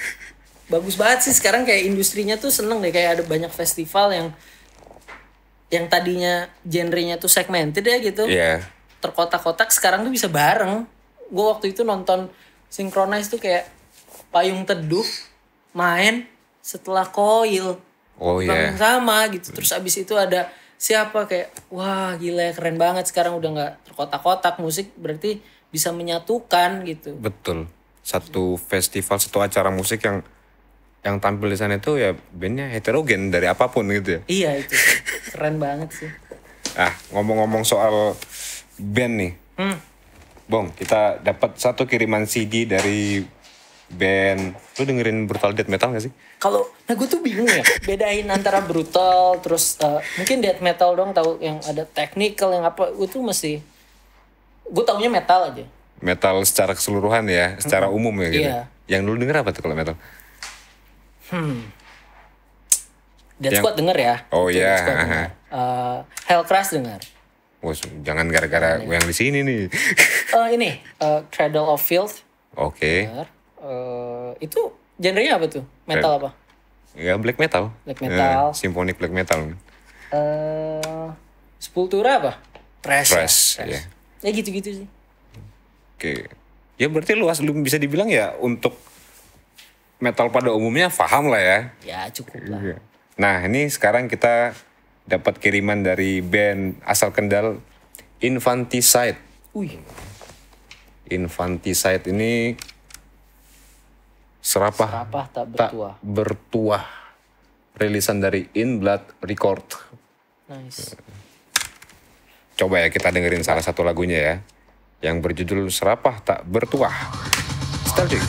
bagus banget sih sekarang kayak industrinya tuh seneng deh kayak ada banyak festival yang yang tadinya genrenya tuh segmented ya gitu yeah. terkotak-kotak sekarang tuh bisa bareng gue waktu itu nonton Synchronize tuh kayak payung teduh main setelah koil oh yeah. sama gitu terus abis itu ada siapa kayak wah gila ya keren banget sekarang udah nggak terkotak-kotak musik berarti bisa menyatukan gitu betul satu festival satu acara musik yang yang tampil di sana itu ya bandnya heterogen dari apapun gitu ya iya itu keren banget sih ah ngomong-ngomong soal band nih hmm. bong kita dapat satu kiriman CD dari band lu dengerin brutal death metal gak sih? Kalau nah gue tuh bingung ya bedain antara brutal terus uh, mungkin death metal dong tahu yang ada technical yang apa gue tuh masih gue taunya metal aja. Metal secara keseluruhan ya, secara umum ya gitu. Iya. Yang dulu denger apa tuh kalau metal? Hmm. Dead yang... Squad denger ya. Oh iya. Yeah. Uh, eh, Hellcrash denger. Wah, jangan gara-gara iya, iya. gue yang di sini nih. uh, ini uh, Cradle of Filth. Oke. Okay. Uh, itu genrenya apa tuh? Metal eh, apa? Ya black metal. Black metal. Uh, symphonic black metal. Uh, Sepultura apa? Press. Press. Ya, Yeah. Iya. ya gitu-gitu sih. Oke. Okay. Ya berarti luas belum bisa dibilang ya untuk metal pada umumnya paham lah ya. Ya cukup lah. Iya. Nah ini sekarang kita dapat kiriman dari band asal Kendal Infanticide. Wih. Infanticide ini Serapah, Serapah tak bertuah. Tak bertuah. Rilisan dari In Blood Record. Nice. Coba ya kita dengerin salah satu lagunya ya. Yang berjudul Serapah Tak Bertuah. Starting.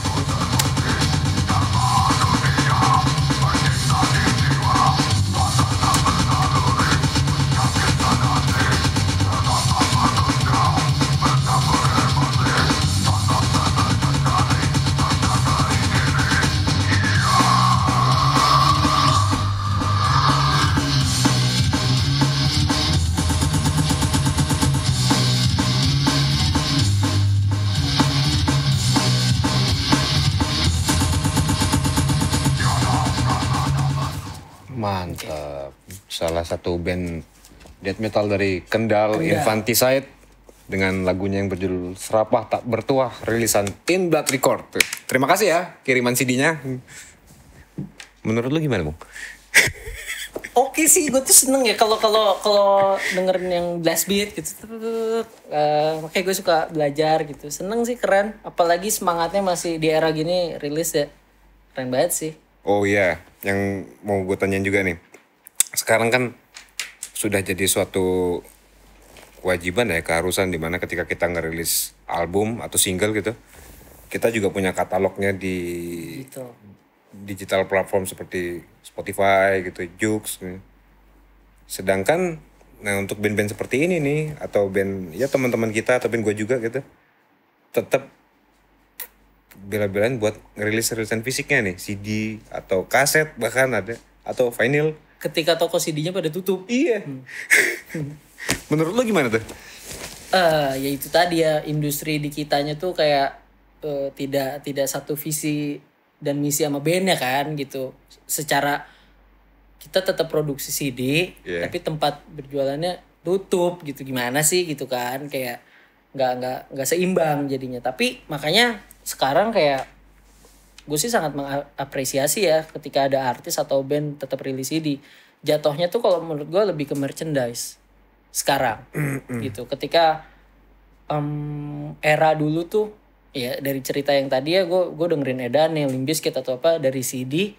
Mantap. Salah satu band death metal dari Kendal, Kendal. Infanticide dengan lagunya yang berjudul Serapah Tak Bertuah rilisan Tin Blood Record. Terima kasih ya kiriman CD-nya. Menurut lu gimana, bu? Oke sih, gue tuh seneng ya kalau kalau kalau dengerin yang blast beat gitu. Uh, makanya gue suka belajar gitu. Seneng sih keren, apalagi semangatnya masih di era gini rilis ya. Keren banget sih. Oh iya, yang mau gue tanyain juga nih. Sekarang kan sudah jadi suatu kewajiban ya keharusan dimana ketika kita ngerilis album atau single gitu, kita juga punya katalognya di gitu. digital platform seperti Spotify gitu, Joox. Gitu. Sedangkan nah untuk band-band seperti ini nih atau band ya teman-teman kita atau band gue juga gitu, tetap bela-belain buat ngerilis rilisan fisiknya nih CD atau kaset bahkan ada atau vinyl ketika toko CD-nya pada tutup iya hmm. menurut lo gimana tuh uh, ya itu tadi ya industri di kitanya tuh kayak uh, tidak tidak satu visi dan misi sama bandnya kan gitu secara kita tetap produksi CD yeah. tapi tempat berjualannya tutup gitu gimana sih gitu kan kayak nggak nggak nggak seimbang jadinya tapi makanya sekarang kayak gue sih sangat mengapresiasi ya ketika ada artis atau band tetap rilis CD jatuhnya tuh kalau menurut gue lebih ke merchandise sekarang gitu ketika um, era dulu tuh ya dari cerita yang tadi ya gue gue dengerin Edan yang Limbis kita atau apa dari CD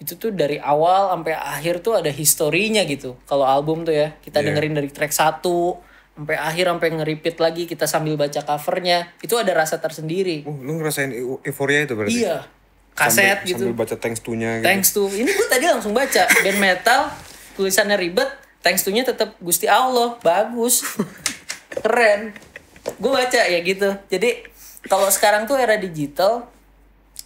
itu tuh dari awal sampai akhir tuh ada historinya gitu kalau album tuh ya kita yeah. dengerin dari track satu sampai akhir sampai ngeripit lagi kita sambil baca covernya itu ada rasa tersendiri. Uh, lu ngerasain euforia itu berarti? Iya. Kaset sambil, gitu. Sambil baca thanks to-nya gitu. Thanks to. Ini gue tadi langsung baca band metal tulisannya ribet, thanks to-nya tetap Gusti Allah, bagus. Keren. Gue baca ya gitu. Jadi kalau sekarang tuh era digital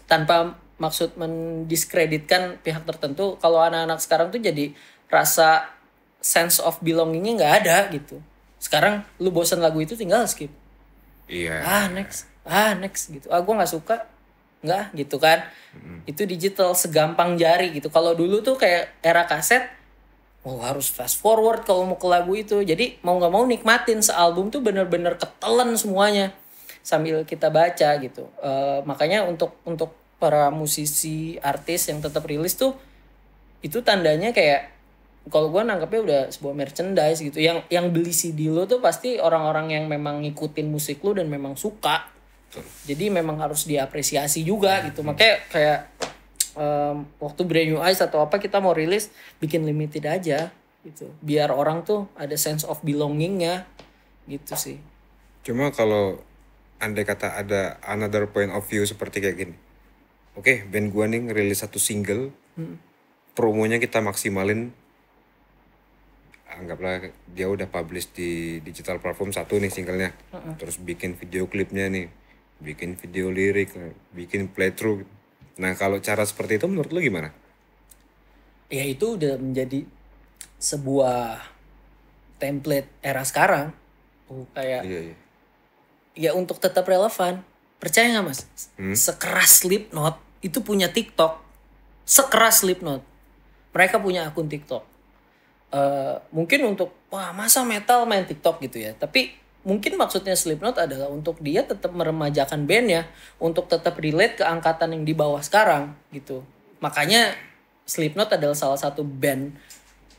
tanpa maksud mendiskreditkan pihak tertentu kalau anak-anak sekarang tuh jadi rasa sense of belongingnya nggak ada gitu sekarang lu bosan lagu itu tinggal skip iya ah next ah next gitu ah gue nggak suka nggak gitu kan mm. itu digital segampang jari gitu kalau dulu tuh kayak era kaset mau oh, harus fast forward kalau mau ke lagu itu jadi mau nggak mau nikmatin sealbum tuh bener-bener ketelan semuanya sambil kita baca gitu uh, makanya untuk untuk para musisi artis yang tetap rilis tuh itu tandanya kayak kalau gue nangkepnya udah sebuah merchandise gitu yang yang beli CD lo tuh pasti orang-orang yang memang ngikutin musik lo dan memang suka jadi memang harus diapresiasi juga hmm, gitu hmm. makanya kayak um, waktu brand new eyes atau apa kita mau rilis bikin limited aja gitu biar orang tuh ada sense of belongingnya gitu sih cuma kalau andai kata ada another point of view seperti kayak gini oke okay, band gue nih rilis satu single hmm. promonya kita maksimalin anggaplah dia udah publish di digital platform satu nih singlenya uh -uh. terus bikin video klipnya nih bikin video lirik bikin playthrough nah kalau cara seperti itu menurut lo gimana ya itu udah menjadi sebuah template era sekarang uh, kayak iya, iya. ya untuk tetap relevan percaya nggak mas hmm? sekeras Slipknot itu punya TikTok sekeras Slipknot mereka punya akun TikTok uh, mungkin untuk wah masa metal main TikTok gitu ya tapi mungkin maksudnya Slipknot adalah untuk dia tetap meremajakan bandnya untuk tetap relate ke angkatan yang di bawah sekarang gitu makanya Slipknot adalah salah satu band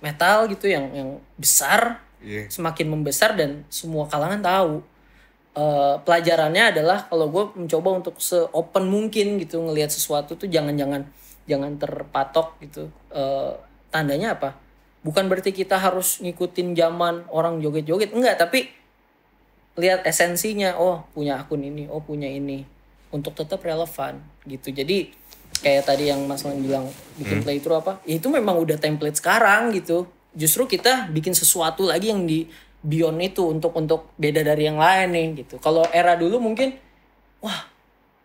metal gitu yang yang besar yeah. semakin membesar dan semua kalangan tahu uh, pelajarannya adalah kalau gue mencoba untuk seopen mungkin gitu ngelihat sesuatu tuh jangan-jangan jangan terpatok gitu uh, tandanya apa bukan berarti kita harus ngikutin zaman orang joget-joget enggak tapi lihat esensinya oh punya akun ini oh punya ini untuk tetap relevan gitu jadi kayak tadi yang Mas Lan bilang bikin hmm. playthrough apa ya, itu memang udah template sekarang gitu justru kita bikin sesuatu lagi yang di beyond itu untuk untuk beda dari yang lain nih gitu kalau era dulu mungkin wah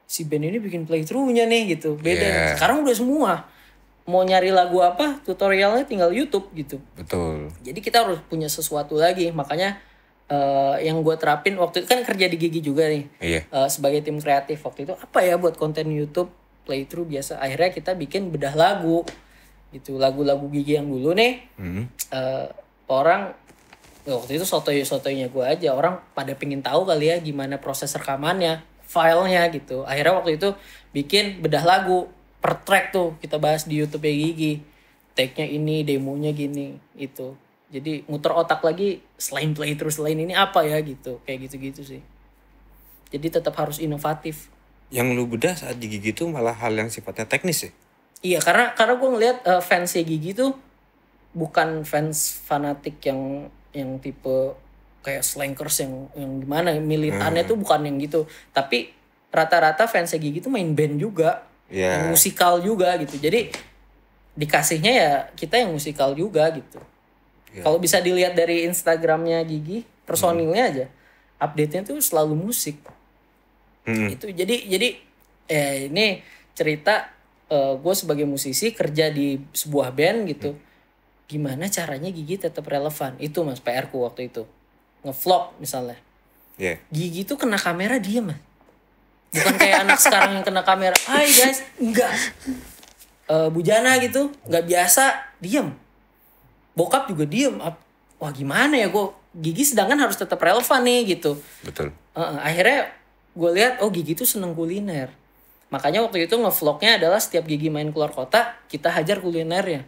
si Ben ini bikin playthroughnya nih gitu beda yeah. sekarang udah semua mau nyari lagu apa tutorialnya tinggal YouTube gitu. Betul. Jadi kita harus punya sesuatu lagi makanya uh, yang gue terapin waktu itu kan kerja di Gigi juga nih. Iya. Uh, sebagai tim kreatif waktu itu apa ya buat konten YouTube playthrough biasa akhirnya kita bikin bedah lagu gitu lagu-lagu Gigi yang dulu nih mm. uh, orang waktu itu sotoy sotoynya gue aja orang pada pengen tahu kali ya gimana proses rekamannya filenya gitu akhirnya waktu itu bikin bedah lagu per track tuh kita bahas di YouTube ya Gigi take-nya ini demonya gini itu jadi muter otak lagi selain play terus selain ini apa ya gitu kayak gitu-gitu sih jadi tetap harus inovatif yang lu bedah saat Gigi tuh malah hal yang sifatnya teknis ya iya karena karena gue ngeliat uh, eh, fansnya Gigi tuh bukan fans fanatik yang yang tipe kayak slankers yang yang gimana militannya hmm. tuh bukan yang gitu tapi rata-rata fans Gigi tuh main band juga yeah. musikal juga gitu jadi dikasihnya ya kita yang musikal juga gitu yeah. kalau bisa dilihat dari Instagramnya Gigi personilnya mm. aja update-nya tuh selalu musik Mm. itu jadi jadi eh ini cerita uh, eh, gue sebagai musisi kerja di sebuah band gitu Mm. gimana caranya Gigi tetap relevan itu mas PR ku waktu itu ngevlog misalnya yeah. Gigi tuh kena kamera dia mas bukan kayak anak sekarang yang kena kamera hai guys enggak uh, eh, bujana gitu nggak biasa diem bokap juga diem wah gimana ya gue gigi sedangkan harus tetap relevan nih gitu betul uh, akhirnya gue lihat oh gigi tuh seneng kuliner makanya waktu itu ngevlognya adalah setiap gigi main keluar kota kita hajar kulinernya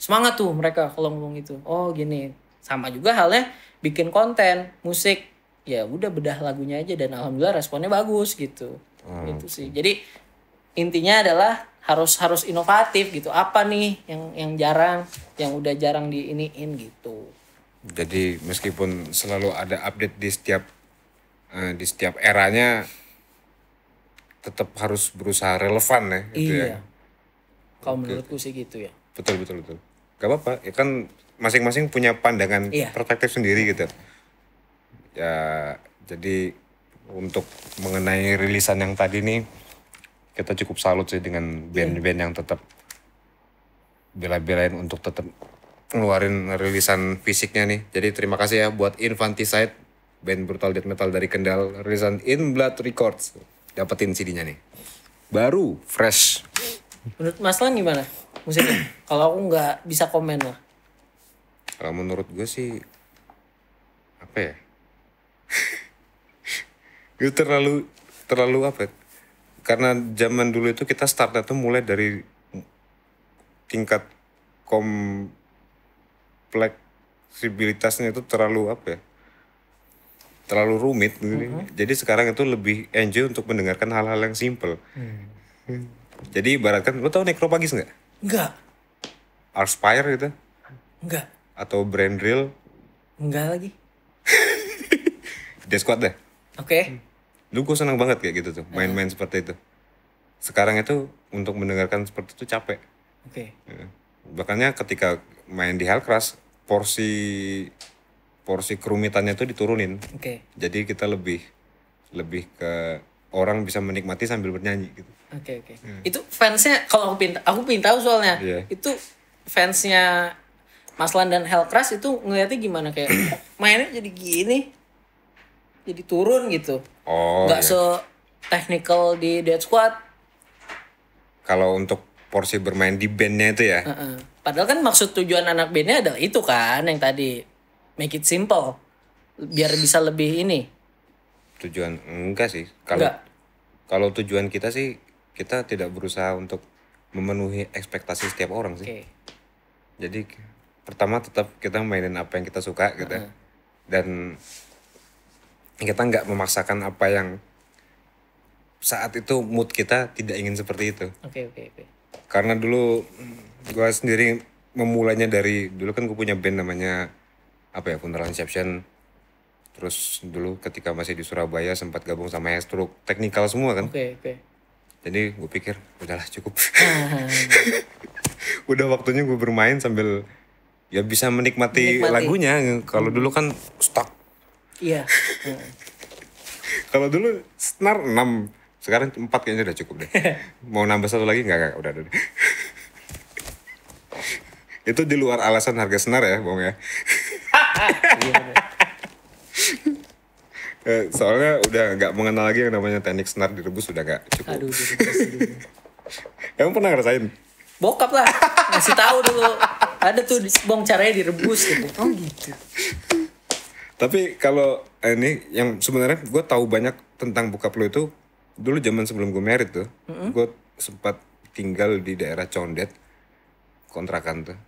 semangat tuh mereka kalau ngomong itu oh gini sama juga halnya bikin konten musik ya udah bedah lagunya aja dan alhamdulillah responnya bagus gitu hmm. itu sih jadi intinya adalah harus harus inovatif gitu apa nih yang yang jarang yang udah jarang di iniin gitu jadi meskipun selalu ada update di setiap uh, di setiap eranya tetap harus berusaha relevan ya gitu ya. iya. ya kalau menurutku sih gitu ya betul betul betul gak apa-apa ya kan masing-masing punya pandangan iya. protektif sendiri gitu ya jadi untuk mengenai rilisan yang tadi nih kita cukup salut sih dengan band-band yang tetap bela-belain untuk tetap ngeluarin rilisan fisiknya nih. Jadi terima kasih ya buat Infanticide band brutal death metal dari Kendal rilisan In Blood Records. Dapetin CD-nya nih. Baru, fresh. Menurut Mas Lan gimana musiknya? Kalau aku nggak bisa komen lah. Kalau menurut gue sih apa ya? itu terlalu terlalu apa ya? karena zaman dulu itu kita startnya tuh mulai dari tingkat kompleksibilitasnya itu terlalu apa ya terlalu rumit Mm -hmm. jadi sekarang itu lebih enjoy untuk mendengarkan hal-hal yang simple Mm hmm. jadi ibaratkan lo tau nekropagis nggak nggak Arspire gitu nggak atau brand real nggak lagi Death Squad deh. Oke. Okay. Hmm. Lu gue senang banget kayak gitu tuh, main-main uh. seperti itu. Sekarang itu untuk mendengarkan seperti itu capek. Oke. Okay. Iya. Bahkannya ketika main di Hellcrash, porsi porsi kerumitannya itu diturunin. Oke. Okay. Jadi kita lebih lebih ke orang bisa menikmati sambil bernyanyi gitu. Oke okay, oke. Okay. Iya. Hmm. Itu fansnya kalau aku pinta aku pinta soalnya yeah. itu fansnya Mas Lan dan Hellcrash itu ngeliatnya gimana kayak mainnya jadi gini jadi turun gitu. Oh. Gak iya. se technical di Dead Squad. Kalau untuk porsi bermain di bandnya itu ya. Uh -uh. Padahal kan maksud tujuan anak bandnya adalah itu kan yang tadi make it simple biar bisa lebih ini. Tujuan enggak sih kalau kalau tujuan kita sih kita tidak berusaha untuk memenuhi ekspektasi setiap orang sih. Okay. Jadi pertama tetap kita mainin apa yang kita suka gitu. Uh ya. -huh. Dan kita nggak memaksakan apa yang saat itu mood kita tidak ingin seperti itu. Oke okay, oke okay, oke. Okay. Karena dulu mm, gue sendiri memulainya dari dulu kan gue punya band namanya apa ya Funeral Inception. Terus dulu ketika masih di Surabaya sempat gabung sama Hestruk, teknikal semua kan. Oke okay, oke. Okay. Jadi gue pikir udahlah cukup. Udah waktunya gue bermain sambil ya bisa menikmati, menikmati. lagunya. Kalau dulu kan stuck Iya. Kalau dulu senar 6, sekarang 4 kayaknya udah cukup deh. Mau nambah satu lagi enggak enggak Udah, udah. Itu di luar alasan harga senar ya, Bong ya. Iya, eh, soalnya udah nggak mengenal lagi yang namanya teknik senar direbus udah nggak cukup. Aduh, direbus, Emang pernah ngerasain? Bokap lah, Masih tahu dulu. Ada tuh bong caranya direbus gitu. Oh gitu. Tapi kalau eh, ini yang sebenarnya gue tahu banyak tentang bokap lo itu dulu zaman sebelum gue merit tuh, mm-hmm. gue sempat tinggal di daerah Condet kontrakan tuh,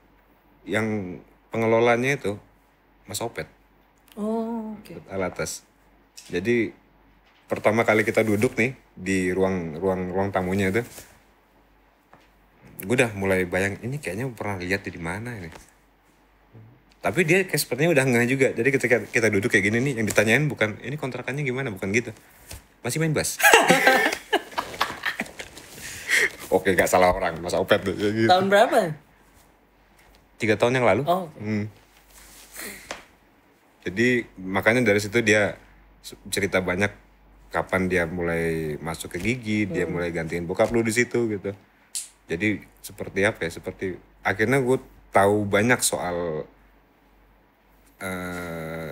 yang pengelolanya itu Mas Opet. Oh, oke. Okay. Alatas. Jadi pertama kali kita duduk nih di ruang ruang ruang tamunya itu, gue udah mulai bayang ini kayaknya pernah lihat di mana ini tapi dia kayak sepertinya udah ngeh juga jadi ketika kita duduk kayak gini nih yang ditanyain bukan ini kontrakannya gimana bukan gitu masih main bass oke gak salah orang masa Opet tuh gitu. tahun berapa tiga tahun yang lalu oh. hmm. jadi makanya dari situ dia cerita banyak kapan dia mulai masuk ke gigi hmm. dia mulai gantiin bokap lu di situ gitu jadi seperti apa ya seperti akhirnya gue tahu banyak soal uh,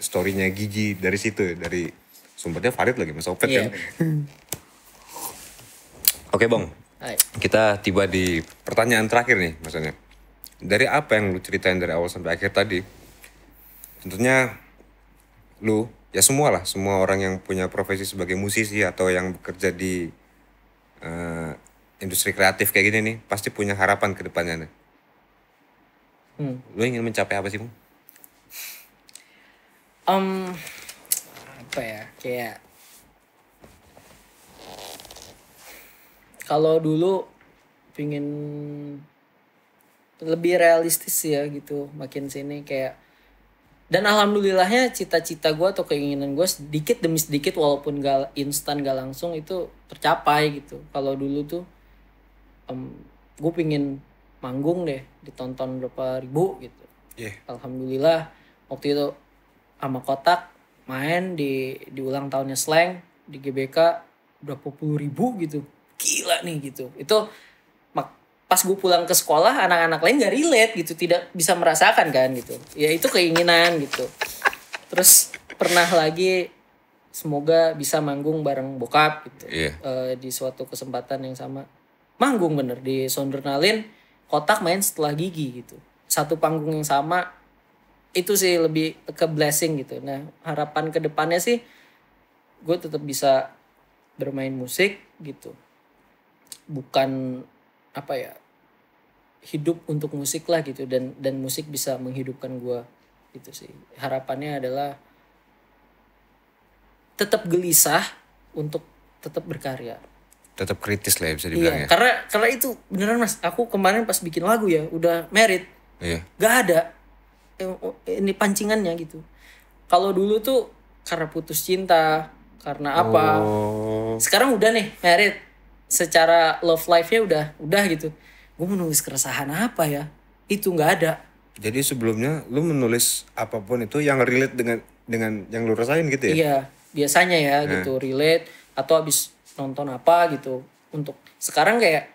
storynya Gigi dari situ dari sumbernya Farid lagi mas Opet yeah. kan. Oke bang, Hai. kita tiba di pertanyaan terakhir nih maksudnya. Dari apa yang lu ceritain dari awal sampai akhir tadi, tentunya lu ya semua lah semua orang yang punya profesi sebagai musisi atau yang bekerja di uh, industri kreatif kayak gini nih pasti punya harapan ke depannya. Hmm. Lu ingin mencapai apa sih bung um, apa ya kayak kalau dulu pingin lebih realistis ya gitu makin sini kayak dan alhamdulillahnya cita-cita gue atau keinginan gue sedikit demi sedikit walaupun gak instan gak langsung itu tercapai gitu kalau dulu tuh um, gue pingin manggung deh ditonton berapa ribu gitu yeah. alhamdulillah waktu itu sama kotak main di di ulang tahunnya slang di GBK berapa puluh ribu gitu gila nih gitu itu pas gue pulang ke sekolah anak-anak lain gak relate gitu tidak bisa merasakan kan gitu ya itu keinginan gitu terus pernah lagi semoga bisa manggung bareng bokap gitu yeah. Iya. uh, di suatu kesempatan yang sama manggung bener di Sondernalin kotak main setelah gigi gitu satu panggung yang sama itu sih lebih ke blessing gitu. Nah harapan kedepannya sih gue tetap bisa bermain musik gitu. Bukan apa ya hidup untuk musik lah gitu dan dan musik bisa menghidupkan gue gitu sih. Harapannya adalah tetap gelisah untuk tetap berkarya. Tetap kritis lah ya bisa iya, dibilang iya, ya. Karena karena itu beneran mas, aku kemarin pas bikin lagu ya udah merit, iya. gak ada Eh, oh, eh, ini pancingannya gitu kalau dulu tuh karena putus cinta karena apa oh. sekarang udah nih merit secara love life nya udah udah gitu gue menulis keresahan apa ya itu nggak ada jadi sebelumnya lu menulis apapun itu yang relate dengan dengan yang lu rasain gitu ya iya biasanya ya nah. gitu relate atau abis nonton apa gitu untuk sekarang kayak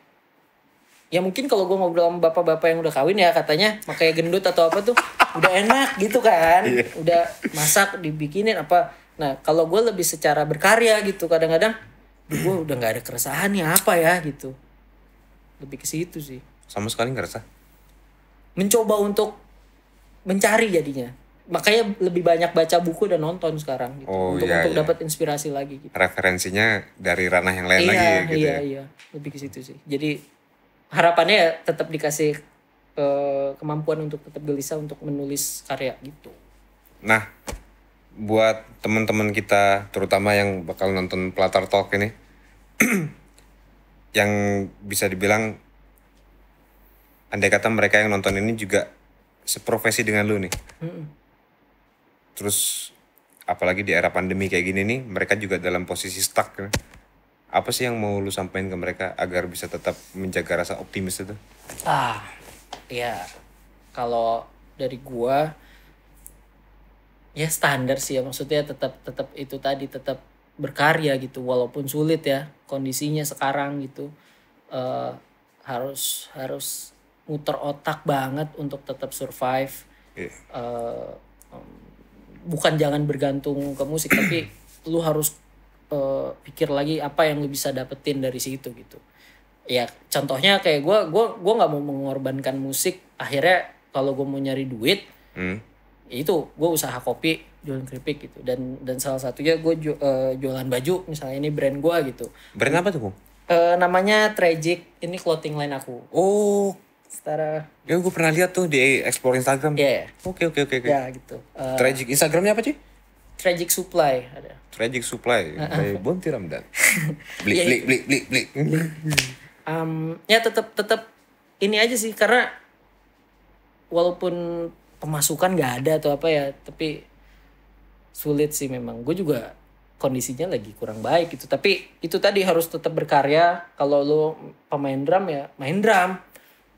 ya mungkin kalau gue ngobrol sama bapak-bapak yang udah kawin ya katanya makanya gendut atau apa tuh udah enak gitu kan iya. udah masak dibikinin apa nah kalau gue lebih secara berkarya gitu kadang-kadang gue udah nggak ada keresahan ya apa ya gitu lebih ke situ sih sama sekali nggak resah mencoba untuk mencari jadinya makanya lebih banyak baca buku dan nonton sekarang gitu oh, untuk iya, untuk iya. dapat inspirasi lagi gitu. referensinya dari ranah yang lain iya, lagi gitu iya ya. iya lebih ke situ sih jadi harapannya ya tetap dikasih eh, kemampuan untuk tetap gelisah untuk menulis karya gitu nah buat teman-teman kita terutama yang bakal nonton Platar Talk ini yang bisa dibilang andai kata mereka yang nonton ini juga seprofesi dengan lu nih mm -mm. terus apalagi di era pandemi kayak gini nih mereka juga dalam posisi stuck ya apa sih yang mau lu sampaikan ke mereka agar bisa tetap menjaga rasa optimis itu ah ya kalau dari gua ya standar sih ya maksudnya tetap tetap itu tadi tetap berkarya gitu walaupun sulit ya kondisinya sekarang gitu uh, harus harus muter otak banget untuk tetap survive yeah. Iya. uh, bukan jangan bergantung ke musik tapi lu harus uh, pikir lagi apa yang lu bisa dapetin dari situ gitu ya contohnya kayak gue gue gue nggak mau mengorbankan musik akhirnya kalau gue mau nyari duit hmm. Ya itu gue usaha kopi jualan keripik gitu dan dan salah satunya gue ju, uh, jualan baju misalnya ini brand gue gitu brand apa tuh uh, namanya tragic ini clothing line aku oh setara ya gue pernah lihat tuh di explore Instagram ya yeah. oke oke oke okay, ya gitu uh, tragic Instagramnya apa sih Tragic Supply ada. Tragic Supply by Bonti Ramdan. Beli ya, beli beli beli beli. um, ya tetap tetap ini aja sih karena walaupun pemasukan nggak ada atau apa ya, tapi sulit sih memang. Gue juga kondisinya lagi kurang baik gitu. Tapi itu tadi harus tetap berkarya. Kalau lo pemain drum ya main drum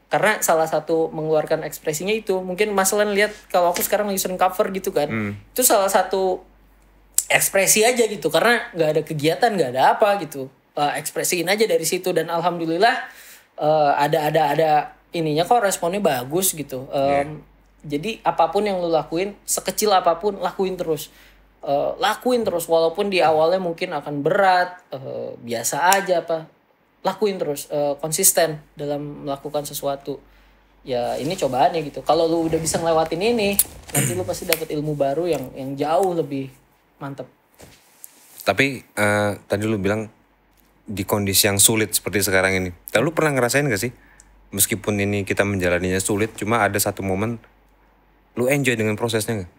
karena salah satu mengeluarkan ekspresinya itu mungkin Mas Len lihat kalau aku sekarang lagi sering cover gitu kan hmm. itu salah satu ekspresi aja gitu karena nggak ada kegiatan nggak ada apa gitu uh, ekspresiin aja dari situ dan alhamdulillah uh, ada ada ada ininya kok responnya bagus gitu um, iya. yeah. jadi apapun yang lu lakuin sekecil apapun lakuin terus uh, lakuin terus walaupun di awalnya mungkin akan berat uh, biasa aja apa lakuin terus uh, konsisten dalam melakukan sesuatu ya ini cobaannya gitu kalau lu udah bisa ngelewatin ini nanti lu pasti dapat ilmu baru yang yang jauh lebih mantep tapi uh, tadi lu bilang di kondisi yang sulit seperti sekarang ini tapi lu pernah ngerasain gak sih meskipun ini kita menjalaninya sulit cuma ada satu momen lu enjoy dengan prosesnya gak?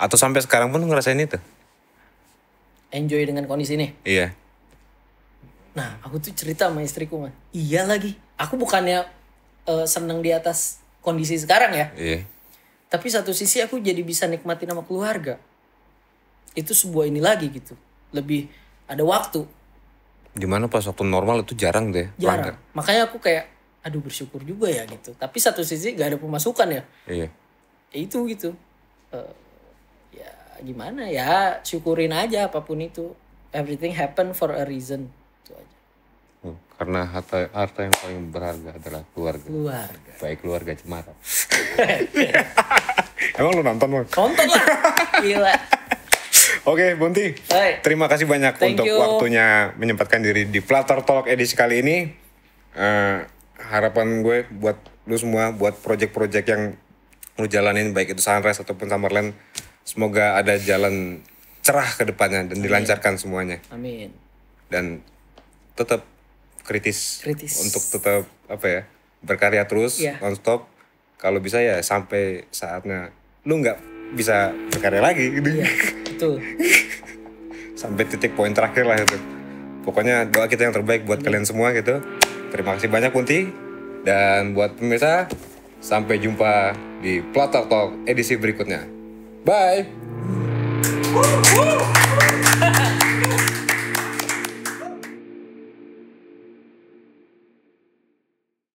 atau sampai sekarang pun lu ngerasain itu enjoy dengan kondisi ini iya nah aku tuh cerita sama istriku man iya lagi aku bukannya uh, seneng di atas kondisi sekarang ya iya tapi satu sisi aku jadi bisa nikmatin sama keluarga itu sebuah ini lagi gitu lebih ada waktu gimana pas waktu normal itu jarang deh jarang pelanggan. makanya aku kayak aduh bersyukur juga ya gitu tapi satu sisi gak ada pemasukan ya iya ya itu gitu uh, ya gimana ya syukurin aja apapun itu everything happen for a reason itu aja hmm, karena harta harta yang paling berharga adalah keluarga keluarga baik keluarga cemara Emang lu nonton, mau Nonton lah. Gila. Oke, Bunti. Hai. Terima kasih banyak Thank untuk you. waktunya menyempatkan diri di Platter Talk edisi kali ini. Uh, harapan gue buat lu semua buat project-project yang lu jalanin baik itu Sunrise ataupun Summerland semoga ada jalan cerah ke depannya dan Amin. dilancarkan semuanya. Amin. Dan tetap kritis, kritis. untuk tetap apa ya berkarya terus yeah. on stop kalau bisa ya sampai saatnya lu nggak bisa berkarya lagi gitu. Yeah. Betul. Gitu. Sampai titik poin terakhir lah itu. Pokoknya doa kita yang terbaik buat kalian semua gitu. Terima kasih banyak Kunti dan buat pemirsa sampai jumpa di Platter Talk edisi berikutnya. Bye.